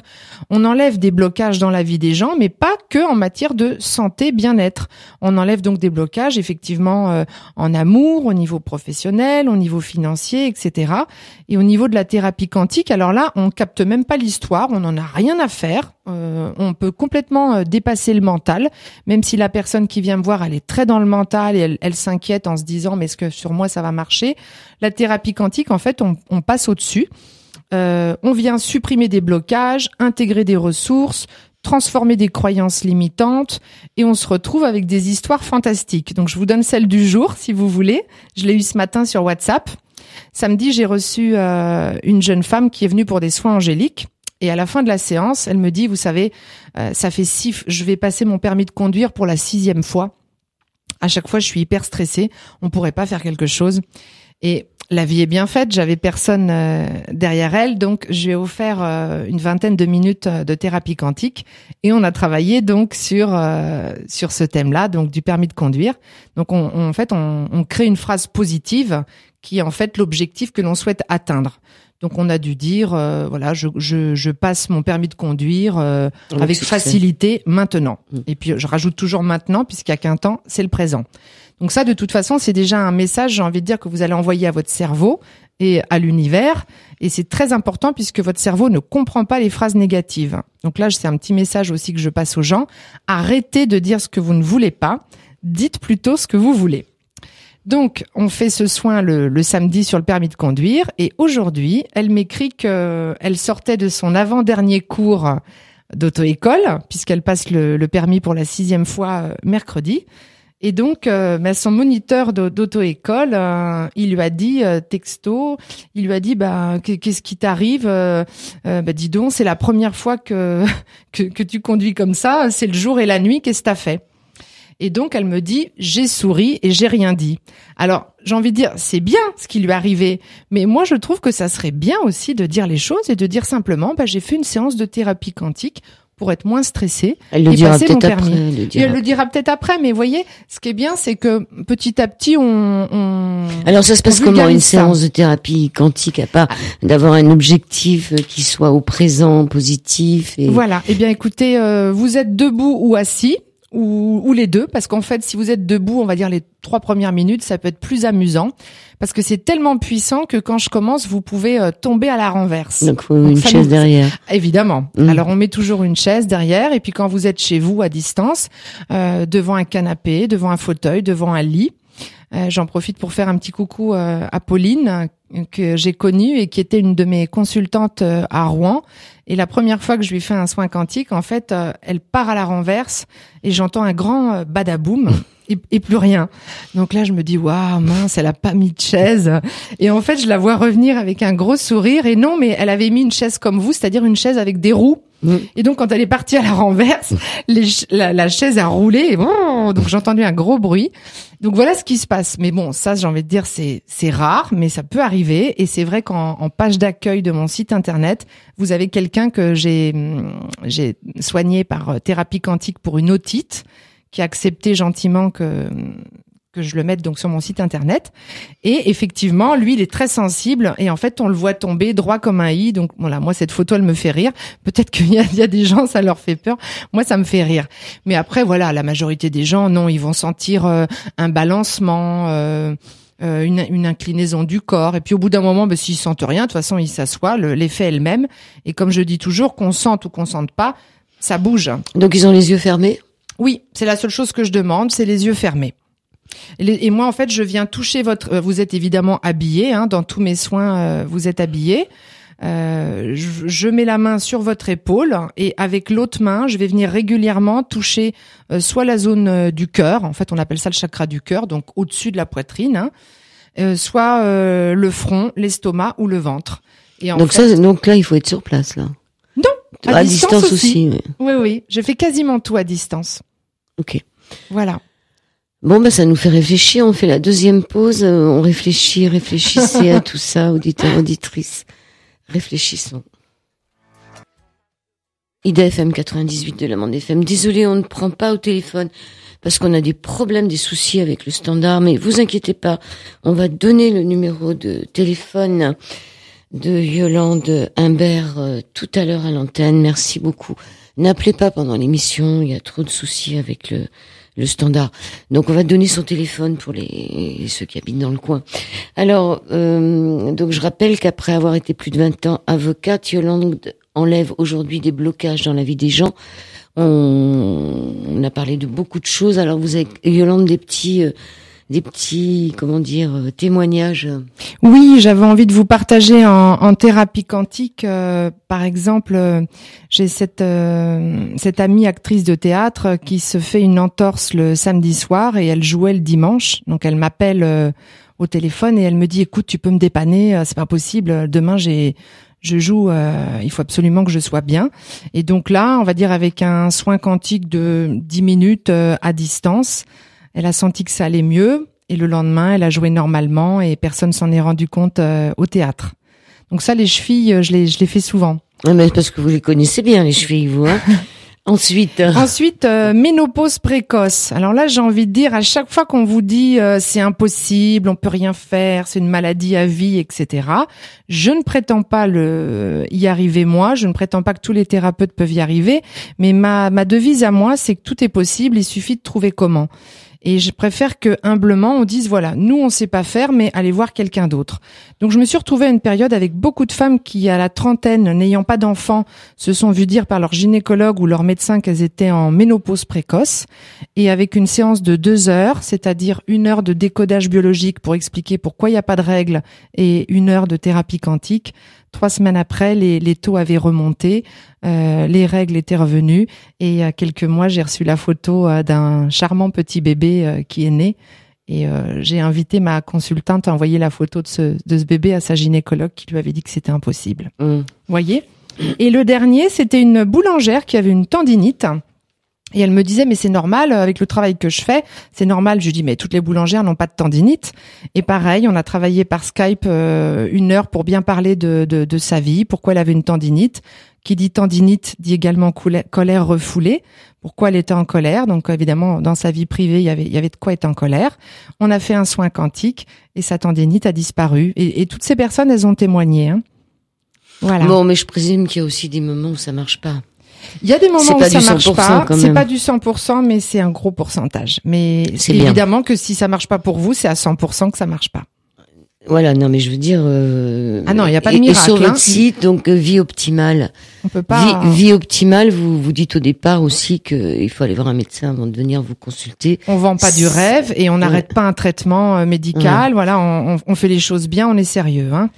on enlève des blocages dans la vie des gens, mais pas que en matière de santé, bien-être. On enlève donc des blocages effectivement euh, en amour, au niveau professionnel, au niveau financier, etc. Et au niveau de la thérapie quantique, alors là, on capte même pas l'histoire, on n'en a rien à faire. Euh, on peut complètement euh, dépasser le mental, même si la personne qui vient me voir, elle est très dans le mental et elle, s'inquiète en se disant, mais est-ce que sur moi ça va marcher La thérapie quantique, en fait, on, passe au-dessus. Euh, on vient supprimer des blocages, intégrer des ressources, transformer des croyances limitantes et on se retrouve avec des histoires fantastiques. Donc je vous donne celle du jour si vous voulez. Je l'ai eue ce matin sur WhatsApp. Samedi, j'ai reçu euh, une jeune femme qui est venue pour des soins angéliques. Et à la fin de la séance, elle me dit, vous savez, euh, ça fait six, je vais passer mon permis de conduire pour la sixième fois. À chaque fois, je suis hyper stressée. On pourrait pas faire quelque chose. Et la vie est bien faite. J'avais personne euh, derrière elle, donc j'ai offert une vingtaine de minutes de thérapie quantique et on a travaillé donc sur sur ce thème-là, donc du permis de conduire. Donc en fait, on crée une phrase positive qui est en fait l'objectif que l'on souhaite atteindre. Donc on a dû dire, euh, voilà, je, je, je, passe mon permis de conduire euh, ah avec facilité maintenant. Mm. Et puis je rajoute toujours maintenant, puisqu'il n'y a qu'un temps, c'est le présent. Donc ça, de toute façon, c'est déjà un message, j'ai envie de dire, que vous allez envoyer à votre cerveau et à l'univers. Et c'est très important puisque votre cerveau ne comprend pas les phrases négatives. Donc là, c'est un petit message aussi que je passe aux gens. Arrêtez de dire ce que vous ne voulez pas. Dites plutôt ce que vous voulez. Donc, on fait ce soin le, samedi sur le permis de conduire. Et aujourd'hui, elle m'écrit qu'elle sortait de son avant-dernier cours d'auto-école, puisqu'elle passe le, permis pour la sixième fois euh, mercredi. Et donc, euh, bah, son moniteur d'auto-école, euh, il lui a dit texto, il lui a dit bah qu'est-ce qui t'arrive bah, Dis donc, c'est la première fois que, que, que tu conduis comme ça. C'est le jour et la nuit. Qu'est-ce que t'as fait et donc, elle me dit, j'ai souri et j'ai rien dit. Alors, j'ai envie de dire, c'est bien ce qui lui est arrivé, mais moi, je trouve que ça serait bien aussi de dire les choses et de dire simplement, bah, j'ai fait une séance de thérapie quantique pour être moins stressée elle le et dira peut-être Après, elle le dira, elle le dira peut-être après, mais voyez, ce qui est bien, c'est que petit à petit, on... on Alors ça se passe comment une séance de thérapie quantique, à part d'avoir un objectif euh, qui soit au présent, positif et... Voilà, eh bien écoutez, euh, vous êtes debout ou assis, ou, les deux, parce qu'en fait, si vous êtes debout, on va dire les trois premières minutes, ça peut être plus amusant, parce que c'est tellement puissant que quand je commence, vous pouvez euh, tomber à la renverse. Donc, une chaise derrière. Évidemment. Mm. Alors, on met toujours une chaise derrière, et puis quand vous êtes chez vous à distance, euh, devant un canapé, devant un fauteuil, devant un lit, euh, j'en profite pour faire un petit coucou euh, à Pauline euh, que j'ai connue et qui était une de mes consultantes à Rouen. Et la première fois que je lui fais un soin quantique, en fait, elle part à la renverse et j'entends un grand badaboum. Et, plus rien. Donc là, je me dis, waouh, mince, elle a pas mis de chaise. Et en fait, je la vois revenir avec un gros sourire. Et non, mais elle avait mis une chaise comme vous, c'est-à-dire une chaise avec des roues. Et donc, quand elle est partie à la renverse, la, chaise a roulé. Et bon, donc, j'ai entendu un gros bruit. Donc, voilà ce qui se passe. Mais bon, ça, j'ai envie de dire, c'est, rare, mais ça peut arriver. Et c'est vrai qu'en page d'accueil de mon site internet, vous avez quelqu'un que j'ai mm, soigné par euh, thérapie quantique pour une otite qui a accepté gentiment que mm, que je le mette donc sur mon site internet. Et effectivement, lui, il est très sensible et en fait, on le voit tomber droit comme un i. Donc voilà, moi cette photo, elle me fait rire. Peut-être qu'il y, a des gens, ça leur fait peur. Moi, ça me fait rire. Mais après, voilà, la majorité des gens, non, ils vont sentir euh, un balancement. Euh, euh, une, inclinaison du corps. Et puis au bout d'un moment, ben, s'ils sentent rien, de toute façon, ils s'assoient, l'effet est le même. Et comme je dis toujours, qu'on sente ou qu'on sente pas, ça bouge. Donc ils ont les yeux fermés Oui, c'est la seule chose que je demande, c'est les yeux fermés. Et moi, en fait, je viens toucher votre. Euh, vous êtes évidemment habillé. Hein, dans tous mes soins, euh, vous êtes habillé. Euh, je, mets la main sur votre épaule et avec l'autre main, je vais venir régulièrement toucher soit la zone du cœur, en fait on appelle ça le chakra du cœur, donc au-dessus de la poitrine, hein, soit le front, l'estomac ou le ventre. donc donc là il faut être sur place là. Non, à, distance, aussi. Oui oui, je fais quasiment tout à distance. Ok. Voilà. Bon, bah, ça nous fait réfléchir. On fait la deuxième pause. Euh, on réfléchit, réfléchissez à tout ça, auditeurs, auditrices. Réfléchissons. IDFM 98 de l'amende FM. Désolé, on ne prend pas au téléphone parce qu'on a des problèmes, des soucis avec le standard, mais vous inquiétez pas. On va donner le numéro de téléphone de Yolande Humbert euh, tout à l'heure à l'antenne. Merci beaucoup. N'appelez pas pendant l'émission. Il y a trop de soucis avec le, le standard. Donc on va donner son téléphone pour les ceux qui habitent dans le coin. Alors euh, donc je rappelle qu'après avoir été plus de 20 ans avocate, Yolande enlève aujourd'hui des blocages dans la vie des gens. On, a parlé de beaucoup de choses. Alors vous avez Yolande des petits euh, des petits, comment dire, euh, témoignages. Oui, j'avais envie de vous partager en, thérapie quantique, euh, par exemple, euh, j'ai cette cette amie actrice de théâtre qui se fait une entorse le samedi soir et elle jouait le dimanche, donc elle m'appelle au téléphone et elle me dit écoute, tu peux me dépanner, c'est pas possible, demain j'ai je joue, il faut absolument que je sois bien. Et donc là, on va dire avec un soin quantique de 10 minutes à distance, elle a senti que ça allait mieux et le lendemain, elle a joué normalement et personne s'en est rendu compte euh, au théâtre. Donc ça, les chevilles, euh, je les, je les fais souvent. Ah, mais parce que vous les connaissez bien, les chevilles, vous. Hein. Ensuite. Euh, Ensuite, ménopause précoce. Alors là, j'ai envie de dire, à chaque fois qu'on vous dit c'est impossible, on peut rien faire, c'est une maladie à vie, etc. Je ne prétends pas le y arriver moi. Je ne prétends pas que tous les thérapeutes peuvent y arriver. Mais ma ma devise à moi, c'est que tout est possible. Il suffit de trouver comment. Et je préfère que humblement on dise voilà, nous on sait pas faire, mais allez voir quelqu'un d'autre. Donc je me suis retrouvée à une période avec beaucoup de femmes qui, à la trentaine, n'ayant pas d'enfants, se sont vues dire par leur gynécologue ou leur médecin qu'elles étaient en ménopause précoce. Et avec une séance de deux heures, c'est-à-dire une heure de décodage biologique pour expliquer pourquoi il n'y a pas de règles et une heure de thérapie quantique, Trois semaines après, les, taux avaient remonté, euh, les règles étaient revenues et il y a quelques mois, j'ai reçu la photo euh, d'un charmant petit bébé euh, qui est né. Et j'ai invité ma consultante à envoyer la photo de ce, bébé à sa gynécologue qui lui avait dit que c'était impossible. Mmh. voyez Et le dernier, c'était une boulangère qui avait une tendinite. Et elle me disait, mais c'est normal, euh, avec le travail que je fais, c'est normal. Je lui dis, mais toutes les boulangères n'ont pas de tendinite. Et pareil, on a travaillé par Skype euh, une heure pour bien parler de, sa vie, pourquoi elle avait une tendinite. Qui dit tendinite dit également colère refoulée. Pourquoi elle était en colère. Donc évidemment, dans sa vie privée, il y avait, il y avait de quoi être en colère. On a fait un soin quantique et sa tendinite a disparu. Et, toutes ces personnes, elles ont témoigné. Hein. Voilà. Bon, mais je présume qu'il y a aussi des moments où ça marche pas. Il y a des moments où ça marche pas. C'est pas du 100%, mais c'est un gros pourcentage. Mais évidemment que si ça marche pas pour vous, c'est à 100% que ça marche pas. Voilà, non, mais je veux dire. Euh, ah non, il n'y a pas de miracle. Et sur hein. votre site, donc euh, vie optimale. On peut pas. Vie, optimale, vous vous dites au départ aussi que il faut aller voir un médecin avant de venir vous consulter. On vend pas du rêve et on n'arrête pas un traitement euh, médical. Voilà, on, fait les choses bien, on est sérieux. Hein.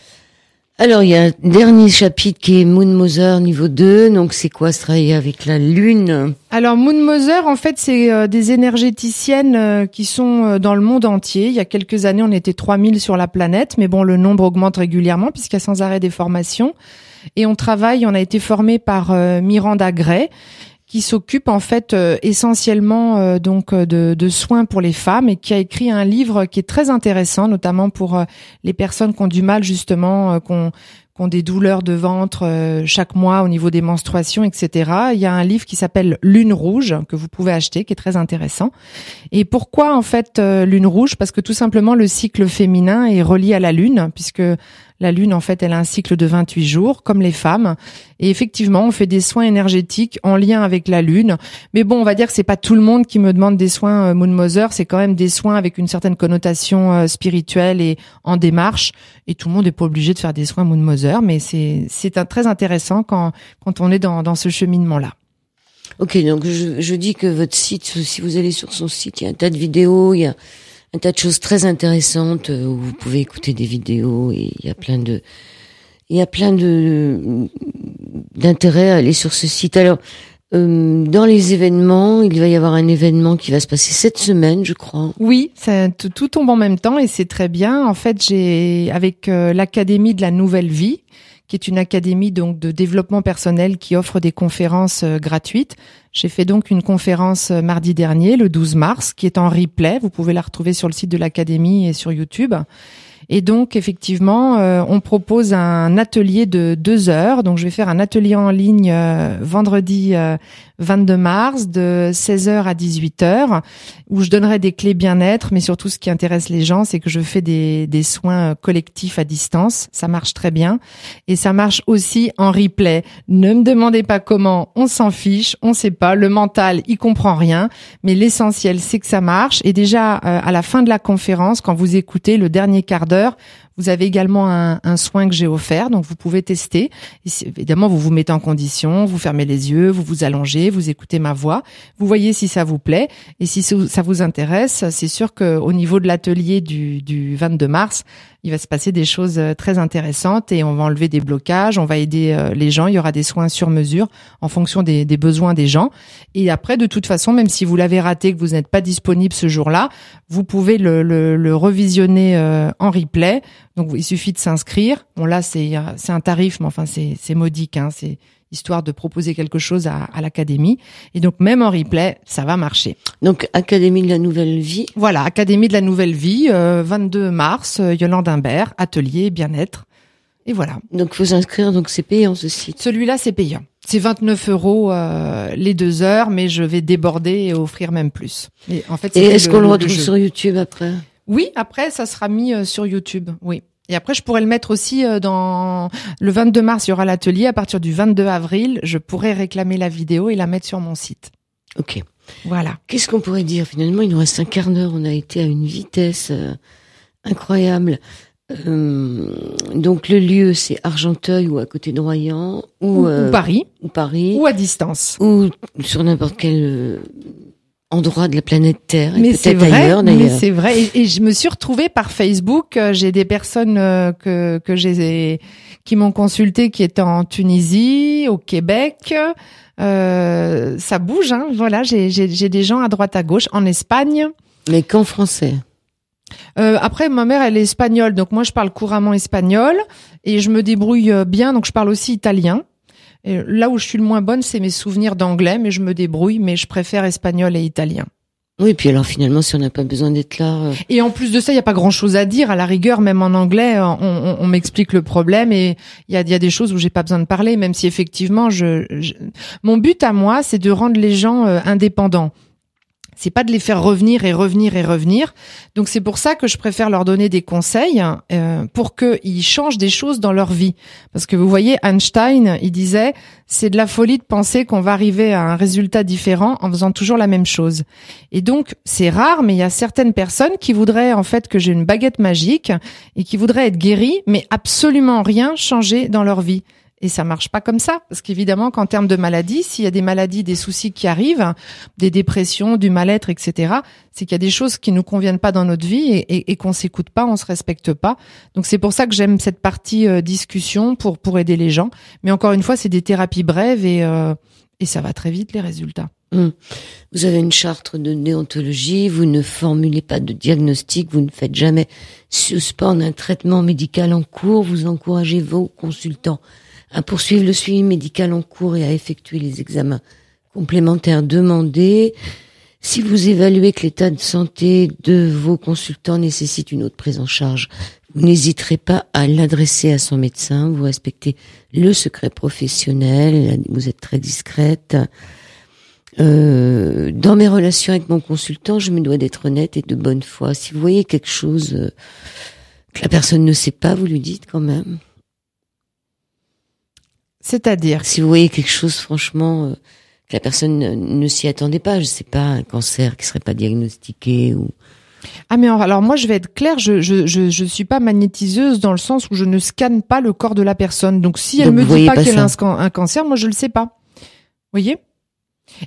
Alors il y a un dernier chapitre qui est Moon Moser niveau 2, donc c'est quoi ce travail avec la Lune Alors Moon Mother en fait c'est euh, des énergéticiennes euh, qui sont euh, dans le monde entier. Il y a quelques années on était 3000 sur la planète, mais bon le nombre augmente régulièrement puisqu'il y a sans arrêt des formations. Et on travaille, on a été formé par Miranda Gray qui s'occupe en fait euh, essentiellement euh, donc euh, de, soins pour les femmes et qui a écrit un livre qui est très intéressant, notamment pour les personnes qui ont du mal justement, qui qui, ont, des douleurs de ventre chaque mois au niveau des menstruations, etc. Il y a un livre qui s'appelle Lune rouge que vous pouvez acheter, qui est très intéressant. Et pourquoi en fait Lune rouge Parce que tout simplement le cycle féminin est relié à la lune, puisque la lune, en fait, elle a un cycle de 28 jours, comme les femmes. Et effectivement, on fait des soins énergétiques en lien avec la lune. Mais bon, on va dire que c'est pas tout le monde qui me demande des soins euh, Moon Mother. C'est quand même des soins avec une certaine connotation euh, spirituelle et en démarche. Et tout le monde n'est pas obligé de faire des soins Moon Mother. Mais c'est, c'est très intéressant quand, quand on est dans, ce cheminement-là. Ok, donc je, je dis que votre site, si vous allez sur son site, il y a un tas de vidéos, il y a un tas de choses très intéressantes euh, où vous pouvez écouter des vidéos et il y a plein de il y a plein de d'intérêt à aller sur ce site. Alors euh, dans les événements, il va y avoir un événement qui va se passer cette semaine, je crois. Oui, tout tombe en même temps et c'est très bien. En fait, j'ai avec euh, l'Académie de la Nouvelle Vie, qui est une académie donc de développement personnel qui offre des conférences euh, gratuites. J'ai fait donc une conférence euh, mardi dernier, le 12 mars, qui est en replay. Vous pouvez la retrouver sur le site de l'académie et sur YouTube. Et donc, effectivement, euh, on propose un atelier de deux heures. Donc, je vais faire un atelier en ligne vendredi 22 mars de 16h à 18h où je donnerai des clés bien-être, mais surtout ce qui intéresse les gens, c'est que je fais des, soins euh, collectifs à distance. Ça marche très bien et ça marche aussi en replay. Ne me demandez pas comment, on s'en fiche, on sait pas, le mental, il comprend rien, mais l'essentiel, c'est que ça marche. Et déjà, euh, à la fin de la conférence, quand vous écoutez le dernier quart d'heure, vous avez également un, soin que j'ai offert, donc vous pouvez tester. évidemment, vous vous mettez en condition, vous fermez les yeux, vous vous allongez, vous écoutez ma voix, vous voyez si ça vous plaît et si ça vous intéresse. C'est sûr qu'au niveau de l'atelier du, 22 mars, il va se passer des choses euh, très intéressantes et on va enlever des blocages, on va aider euh, les gens, il y aura des soins sur mesure en fonction des, besoins des gens. Et après, de toute façon, même si vous l'avez raté, que vous n'êtes pas disponible ce jour-là, vous pouvez le, le revisionner euh, en replay donc il suffit de s'inscrire. Bon là c'est un tarif, mais enfin c'est modique. Hein. c'est histoire de proposer quelque chose à, l'académie. Et donc même en replay, ça va marcher. Donc Académie de la Nouvelle Vie. Voilà, Académie de la Nouvelle Vie, 22 euh, mars, euh, Yolande Imbert, atelier bien-être. Et voilà. Donc faut s'inscrire, donc c'est payant ce site. Celui-là c'est payant. C'est 29 euros euh, les deux heures, mais je vais déborder et offrir même plus. Et en fait, et est-ce qu'on le retrouve sur YouTube après oui, après, ça sera mis euh, sur YouTube, oui. Et après, je pourrais le mettre aussi euh, dans le 22 mars, il y aura l'atelier. À partir du 22 avril, je pourrais réclamer la vidéo et la mettre sur mon site. Ok. Voilà. Qu'est-ce qu'on pourrait dire Finalement, il nous reste un quart d'heure. On a été à une vitesse euh, incroyable. donc le lieu, c'est Argenteuil ou à côté de Royan ou, ou Paris ou Paris ou à distance ou sur n'importe quel droit de la planète Terre, mais c'est vrai, ailleurs C'est vrai, et, je me suis retrouvée par Facebook. Euh, j'ai des personnes euh, que que j'ai qui m'ont consulté, qui étaient en Tunisie, au Québec. Euh, ça bouge, hein. Voilà, j'ai des gens à droite à gauche, en Espagne. Mais qu'en français. après, ma mère, elle est espagnole, donc moi, je parle couramment espagnol et je me débrouille bien, donc je parle aussi italien là où je suis le moins bonne, c'est mes souvenirs d'anglais, mais je me débrouille, mais je préfère espagnol et italien. Oui, puis alors finalement, si on n'a pas besoin d'être là. Euh, et en plus de ça, il n'y a pas grand-chose à dire. À la rigueur, même en anglais, euh, on, m'explique le problème et il y a, des choses où j'ai pas besoin de parler, même si effectivement, mon but à moi, c'est de rendre les gens euh, indépendants c'est pas de les faire revenir et revenir et revenir. Donc c'est pour ça que je préfère leur donner des conseils euh, pour qu'ils changent des choses dans leur vie. Parce que vous voyez, Einstein, il disait, c'est de la folie de penser qu'on va arriver à un résultat différent en faisant toujours la même chose. Et donc c'est rare, mais il y a certaines personnes qui voudraient en fait que j'ai une baguette magique et qui voudraient être guéries, mais absolument rien changer dans leur vie. Et ça marche pas comme ça, parce qu'évidemment qu'en termes de maladies, s'il y a des maladies, des soucis qui arrivent, des dépressions, du mal-être, etc., c'est qu'il y a des choses qui nous conviennent pas dans notre vie et, et, qu'on s'écoute pas, on se respecte pas. Donc c'est pour ça que j'aime cette partie euh, discussion pour pour aider les gens. Mais encore une fois, c'est des thérapies brèves et euh, et ça va très vite les résultats. Mmh. Vous avez une charte de néontologie, vous ne formulez pas de diagnostic, vous ne faites jamais suspendre un traitement médical en cours, vous encouragez vos consultants à poursuivre le suivi médical en cours et à effectuer les examens complémentaires demandés. Si vous évaluez que l'état de santé de vos consultants nécessite une autre prise en charge, vous n'hésiterez pas à l'adresser à son médecin. Vous respectez le secret professionnel, vous êtes très discrète. Euh, dans mes relations avec mon consultant, je me dois d'être honnête et de bonne foi. Si vous voyez quelque chose euh, que la personne ne sait pas, vous lui dites quand même. C'est-à-dire Si vous voyez quelque chose, franchement, euh, que la personne ne, s'y attendait pas, je sais pas, un cancer qui serait pas diagnostiqué ou... Ah mais alors moi je vais être claire, je je, je je suis pas magnétiseuse dans le sens où je ne scanne pas le corps de la personne. Donc si elle me dit pas, qu'elle a un, cancer, moi je le sais pas. Vous voyez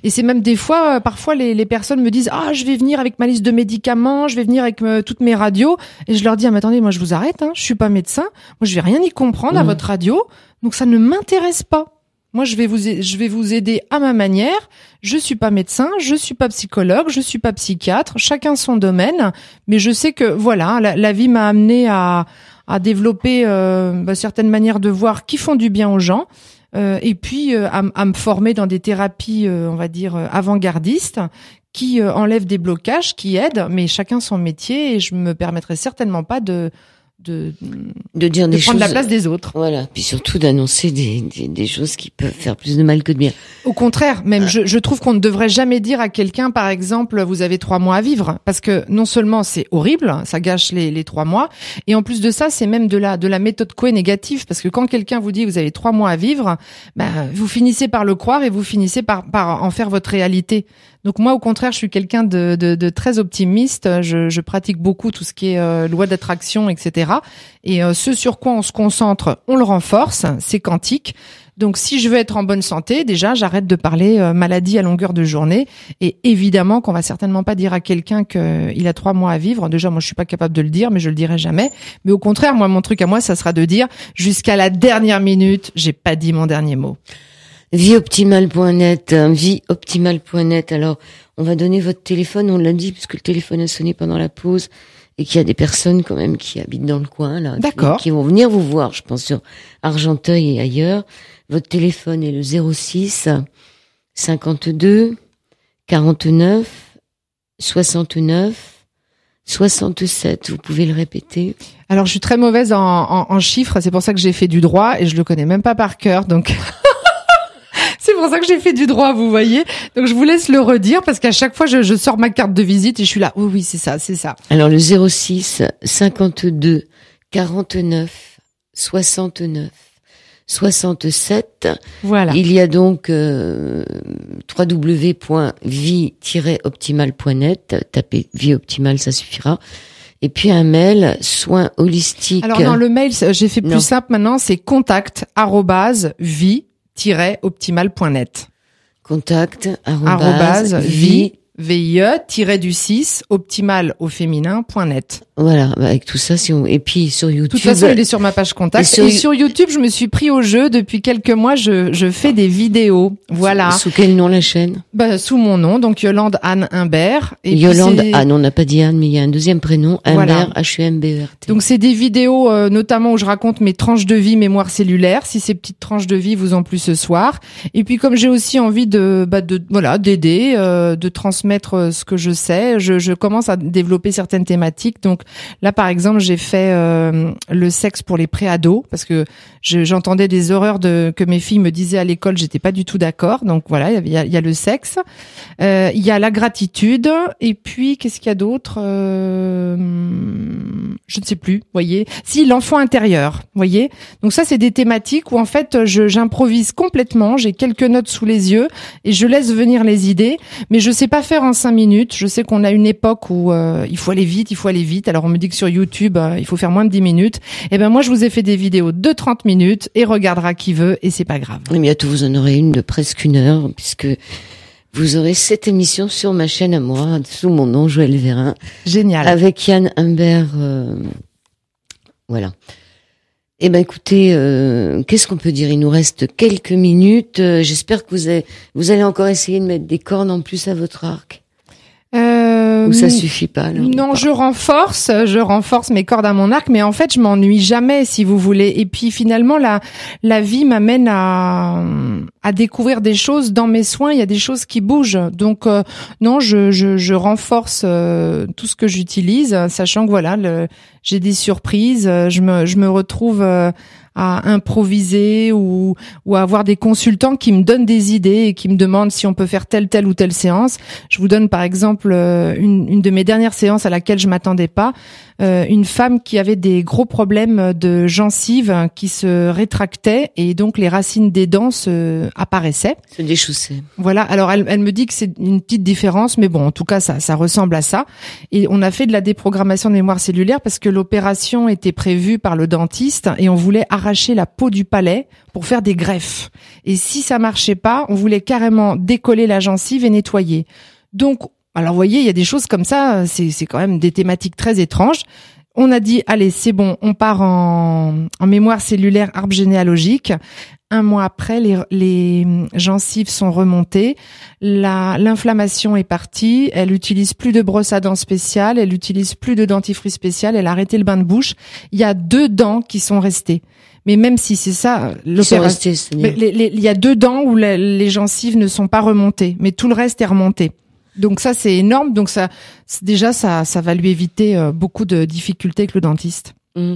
et c'est même des fois, euh, parfois les, personnes me disent ah je vais venir avec ma liste de médicaments, je vais venir avec euh, toutes mes radios, et je leur dis ah mais attendez moi je vous arrête, hein, je suis pas médecin, moi je vais rien y comprendre à mmh. votre radio, donc ça ne m'intéresse pas. Moi je vais vous je vais vous aider à ma manière. Je suis pas médecin, je suis pas psychologue, je suis pas psychiatre, chacun son domaine, mais je sais que voilà la, vie m'a amené à à développer euh, bah, certaines manières de voir qui font du bien aux gens euh, et puis euh, à, me former dans des thérapies, euh, on va dire, avant-gardistes qui enlèvent des blocages, qui aident, mais chacun son métier et je me permettrai certainement pas de de, de dire de prendre la place des autres. Voilà. Puis surtout d'annoncer des, des, choses qui peuvent faire plus de mal que de bien. Au contraire, même, je, je, trouve qu'on ne devrait jamais dire à quelqu'un, par exemple, vous avez trois mois à vivre. Parce que non seulement c'est horrible, ça gâche les, les trois mois. Et en plus de ça, c'est même de la, de la méthode coé négative. Parce que quand quelqu'un vous dit, vous avez trois mois à vivre, bah, vous finissez par le croire et vous finissez par, par en faire votre réalité. Donc moi, au contraire, je suis quelqu'un de, très optimiste. Je, pratique beaucoup tout ce qui est euh, loi d'attraction, etc. Et euh, ce sur quoi on se concentre, on le renforce. C'est quantique. Donc si je veux être en bonne santé, déjà, j'arrête de parler euh, maladie à longueur de journée. Et évidemment qu'on va certainement pas dire à quelqu'un qu'il a trois mois à vivre. Déjà, moi, je suis pas capable de le dire, mais je le dirai jamais. Mais au contraire, moi, mon truc à moi, ça sera de dire jusqu'à la dernière minute, j'ai pas dit mon dernier mot. Vieoptimale.net, hein, vieoptimale.net. Alors, on va donner votre téléphone, on l'a dit, puisque le téléphone a sonné pendant la pause et qu'il y a des personnes quand même qui habitent dans le coin, là, qui, qui, vont venir vous voir, je pense, sur Argenteuil et ailleurs. Votre téléphone est le 06 52 49 69 67, vous pouvez le répéter. Alors je suis très mauvaise en, en chiffres, c'est pour ça que j'ai fait du droit et je le connais même pas par cœur, donc C'est pour ça que j'ai fait du droit, vous voyez. Donc je vous laisse le redire parce qu'à chaque fois je, je, sors ma carte de visite et je suis là. Oui, oui, c'est ça, c'est ça. Alors le 06 52 49 69 67. Voilà. Il y a donc euh, wwwvie optimalnet Tapez vie optimale, ça suffira. Et puis un mail, soins holistiques. Alors dans le mail, j'ai fait plus simple maintenant, c'est contact arrobase vie vie optimalnet Contact arrobase, vie vie-du-6 optimal au féminin.net. Voilà, bah, avec tout ça, si on... et puis sur YouTube. De toute façon, il est sur ma page contact. Et sur, YouTube, je me suis pris au jeu depuis quelques mois. Je, je fais des vidéos. Voilà. Sous, quel nom la chaîne bah, Sous mon nom, donc Yolande Anne Imbert. Et Yolande Anne, on n'a pas dit Anne, mais il y a un deuxième prénom, Imbert, h u m b e r Donc c'est des vidéos, euh, notamment où je raconte mes tranches de vie, mémoire cellulaire, si ces petites tranches de vie vous ont plu ce soir. Et puis comme j'ai aussi envie de, bah, de voilà, d'aider, euh, de transmettre euh, ce que je sais, je, je commence à développer certaines thématiques. Donc là, par exemple, j'ai fait euh, le sexe pour les préados parce que j'entendais des horreurs de, que mes filles me disaient à l'école. J'étais pas du tout d'accord. Donc voilà, il y a, le sexe, euh, il y a la gratitude, et puis qu'est-ce qu'il y a d'autre euh, je ne sais plus, voyez. Si l'enfant intérieur, voyez. Donc ça, c'est des thématiques où en fait, j'improvise complètement. J'ai quelques notes sous les yeux et je laisse venir les idées, mais je sais pas faire en cinq minutes. Je sais qu'on a une époque où euh, il faut aller vite, il faut aller vite. Alors on me dit que sur YouTube, euh, il faut faire moins de dix minutes. Eh ben moi, je vous ai fait des vidéos de 30 minutes et regardera qui veut et c'est pas grave. Oui, mais à vous en aurez une de presque une heure puisque vous aurez cette émission sur ma chaîne à moi, sous mon nom, Joël Vérin. Génial. Avec Yann Humbert. Euh, voilà. Eh ben écoutez, euh, qu'est-ce qu'on peut dire Il nous reste quelques minutes. Euh, j'espère que vous, vous allez encore essayer de mettre des cornes en plus à votre arc. Euh, ça euh, suffit pas Non, je renforce, je renforce mes cordes à mon arc, mais en fait, je m'ennuie jamais, si vous voulez. Et puis finalement, la la vie m'amène à à découvrir des choses dans mes soins. Il y a des choses qui bougent, donc euh, non, je je, renforce euh, tout ce que j'utilise, sachant que voilà, j'ai des surprises. Je me je me retrouve à improviser ou, ou à avoir des consultants qui me donnent des idées et qui me demandent si on peut faire telle, telle ou telle séance. Je vous donne par exemple euh, une, une de mes dernières séances à laquelle je m'attendais pas. Euh, une femme qui avait des gros problèmes de gencive qui se rétractaient et donc les racines des dents se apparaissaient. Se déchaussaient. Voilà. Alors elle, me dit que c'est une petite différence, mais bon, en tout cas ça, ça ressemble à ça. Et on a fait de la déprogrammation de mémoire cellulaire parce que l'opération était prévue par le dentiste et on voulait arracher la peau du palais pour faire des greffes. Et si ça marchait pas, on voulait carrément décoller la gencive et nettoyer. Donc alors vous voyez, il y a des choses comme ça, c'est quand même des thématiques très étranges. On a dit, allez, c'est bon, on part en, en, mémoire cellulaire arbre généalogique. Un mois après, les, les gencives sont remontées, l'inflammation est partie, elle utilise plus de brosse à dents spéciale, elle utilise plus de dentifrice spécial, elle a arrêté le bain de bouche. Il y a deux dents qui sont restées. Mais même si c'est ça, euh, l'opération, il y a deux dents où les gencives ne sont pas remontées, mais tout le reste est remonté. Donc ça, c'est énorme. Donc ça, déjà, ça, ça va lui éviter euh, beaucoup de difficultés avec le dentiste. Mmh.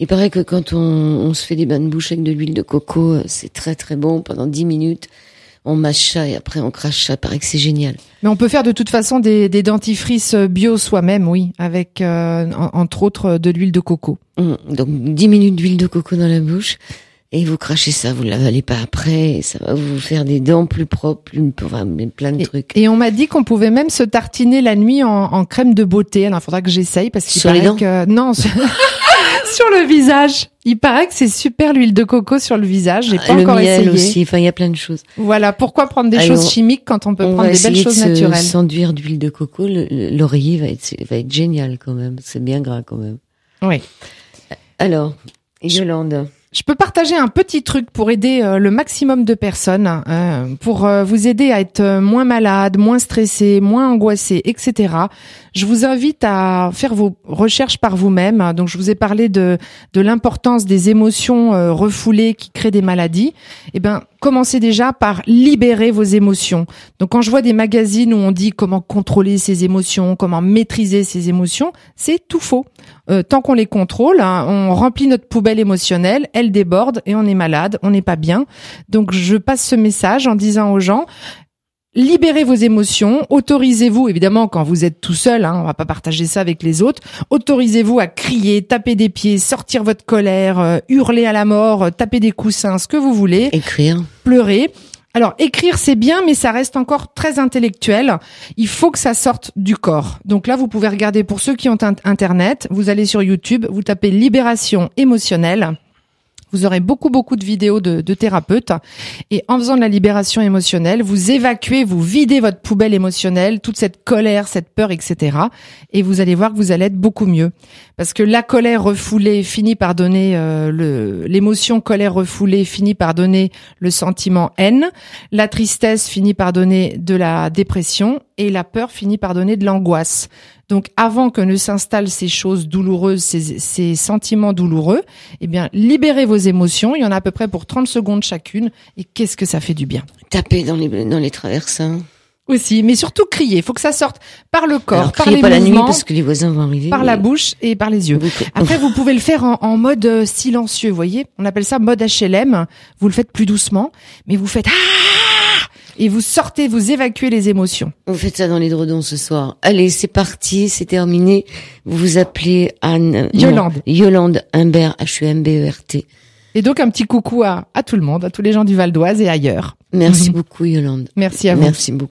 Il paraît que quand on, se fait des bains de bouche avec de l'huile de coco, euh, c'est très très bon pendant 10 minutes. On mâche ça et après on crache ça. Il paraît que c'est génial. Mais on peut faire de toute façon des, dentifrices euh, bio soi-même, oui, avec entre autres de l'huile de coco. Mmh. Donc 10 minutes d'huile de coco dans la bouche et vous crachez ça, vous l'avalez pas après, ça va vous faire des dents plus propres, plus, plein de trucs. Et on m'a dit qu'on pouvait même se tartiner la nuit en, crème de beauté. Alors, il faudra que j'essaye parce qu'il paraît que non sur... le visage. Il paraît que c'est super l'huile de coco sur le visage. J'ai pas le encore miel aussi. Enfin, il y a plein de choses. Voilà. Pourquoi prendre des choses chimiques quand on peut prendre des belles choses de S'enduire d'huile de coco, l'oreiller va être, va être génial quand même. C'est bien gras quand même. Oui. Alors, Yolande. Je peux partager un petit truc pour aider euh, le maximum de personnes, euh, pour euh, vous aider à être moins malade, moins stressé, moins angoissé, etc. Je vous invite à faire vos recherches par vous-même. Donc, je vous ai parlé de, de l'importance des émotions refoulées qui créent des maladies. Eh ben, commencez déjà par libérer vos émotions. Donc, quand je vois des magazines où on dit comment contrôler ses émotions, comment maîtriser ses émotions, c'est tout faux. tant qu'on les contrôle, hein, on remplit notre poubelle émotionnelle elle déborde et on est malade, on n'est pas bien. Donc je passe ce message en disant aux gens, Libérez vos émotions, autorisez-vous, évidemment quand vous êtes tout seul, hein, on va pas partager ça avec les autres, autorisez-vous à crier, taper des pieds, sortir votre colère, euh, hurler à la mort, euh, taper des coussins, ce que vous voulez. Écrire. Pleurer. Alors écrire c'est bien mais ça reste encore très intellectuel. Il faut que ça sorte du corps. Donc là vous pouvez regarder pour ceux qui ont internet, vous allez sur YouTube, vous tapez libération émotionnelle vous aurez beaucoup, beaucoup de vidéos de, thérapeutes. Et en faisant de la libération émotionnelle, vous évacuez, vous videz votre poubelle émotionnelle, toute cette colère, cette peur, etc. Et vous allez voir que vous allez être beaucoup mieux. Parce que la colère refoulée finit par donner euh, l'émotion colère refoulée finit par donner le sentiment haine. La tristesse finit par donner de la dépression et la peur finit par donner de l'angoisse. Donc avant que ne s'installent ces choses douloureuses, ces, sentiments douloureux, eh bien libérez vos émotions. Il y en a à peu près pour 30 secondes chacune. Et qu'est-ce que ça fait du bien Taper dans les, dans les traversins. Aussi, mais surtout crier. Il faut que ça sorte par le corps, par les pas la nuit parce que les voisins vont arriver. Par la bouche et par les yeux. Après, vous pouvez le faire en, mode euh, silencieux. Vous voyez, on appelle ça mode HLM. Vous le faites plus doucement, mais vous faites. Ah, et vous sortez, vous évacuez les émotions. On fait ça dans les Dredons ce soir. Allez, c'est parti, c'est terminé. Vous vous appelez Anne... Yolande. Yolande Humbert, H-U-M-B-E-R-T. Et donc un petit coucou à, à tout le monde, à tous les gens du Val d'Oise et ailleurs. Merci beaucoup Yolande. Merci à vous. Merci beaucoup.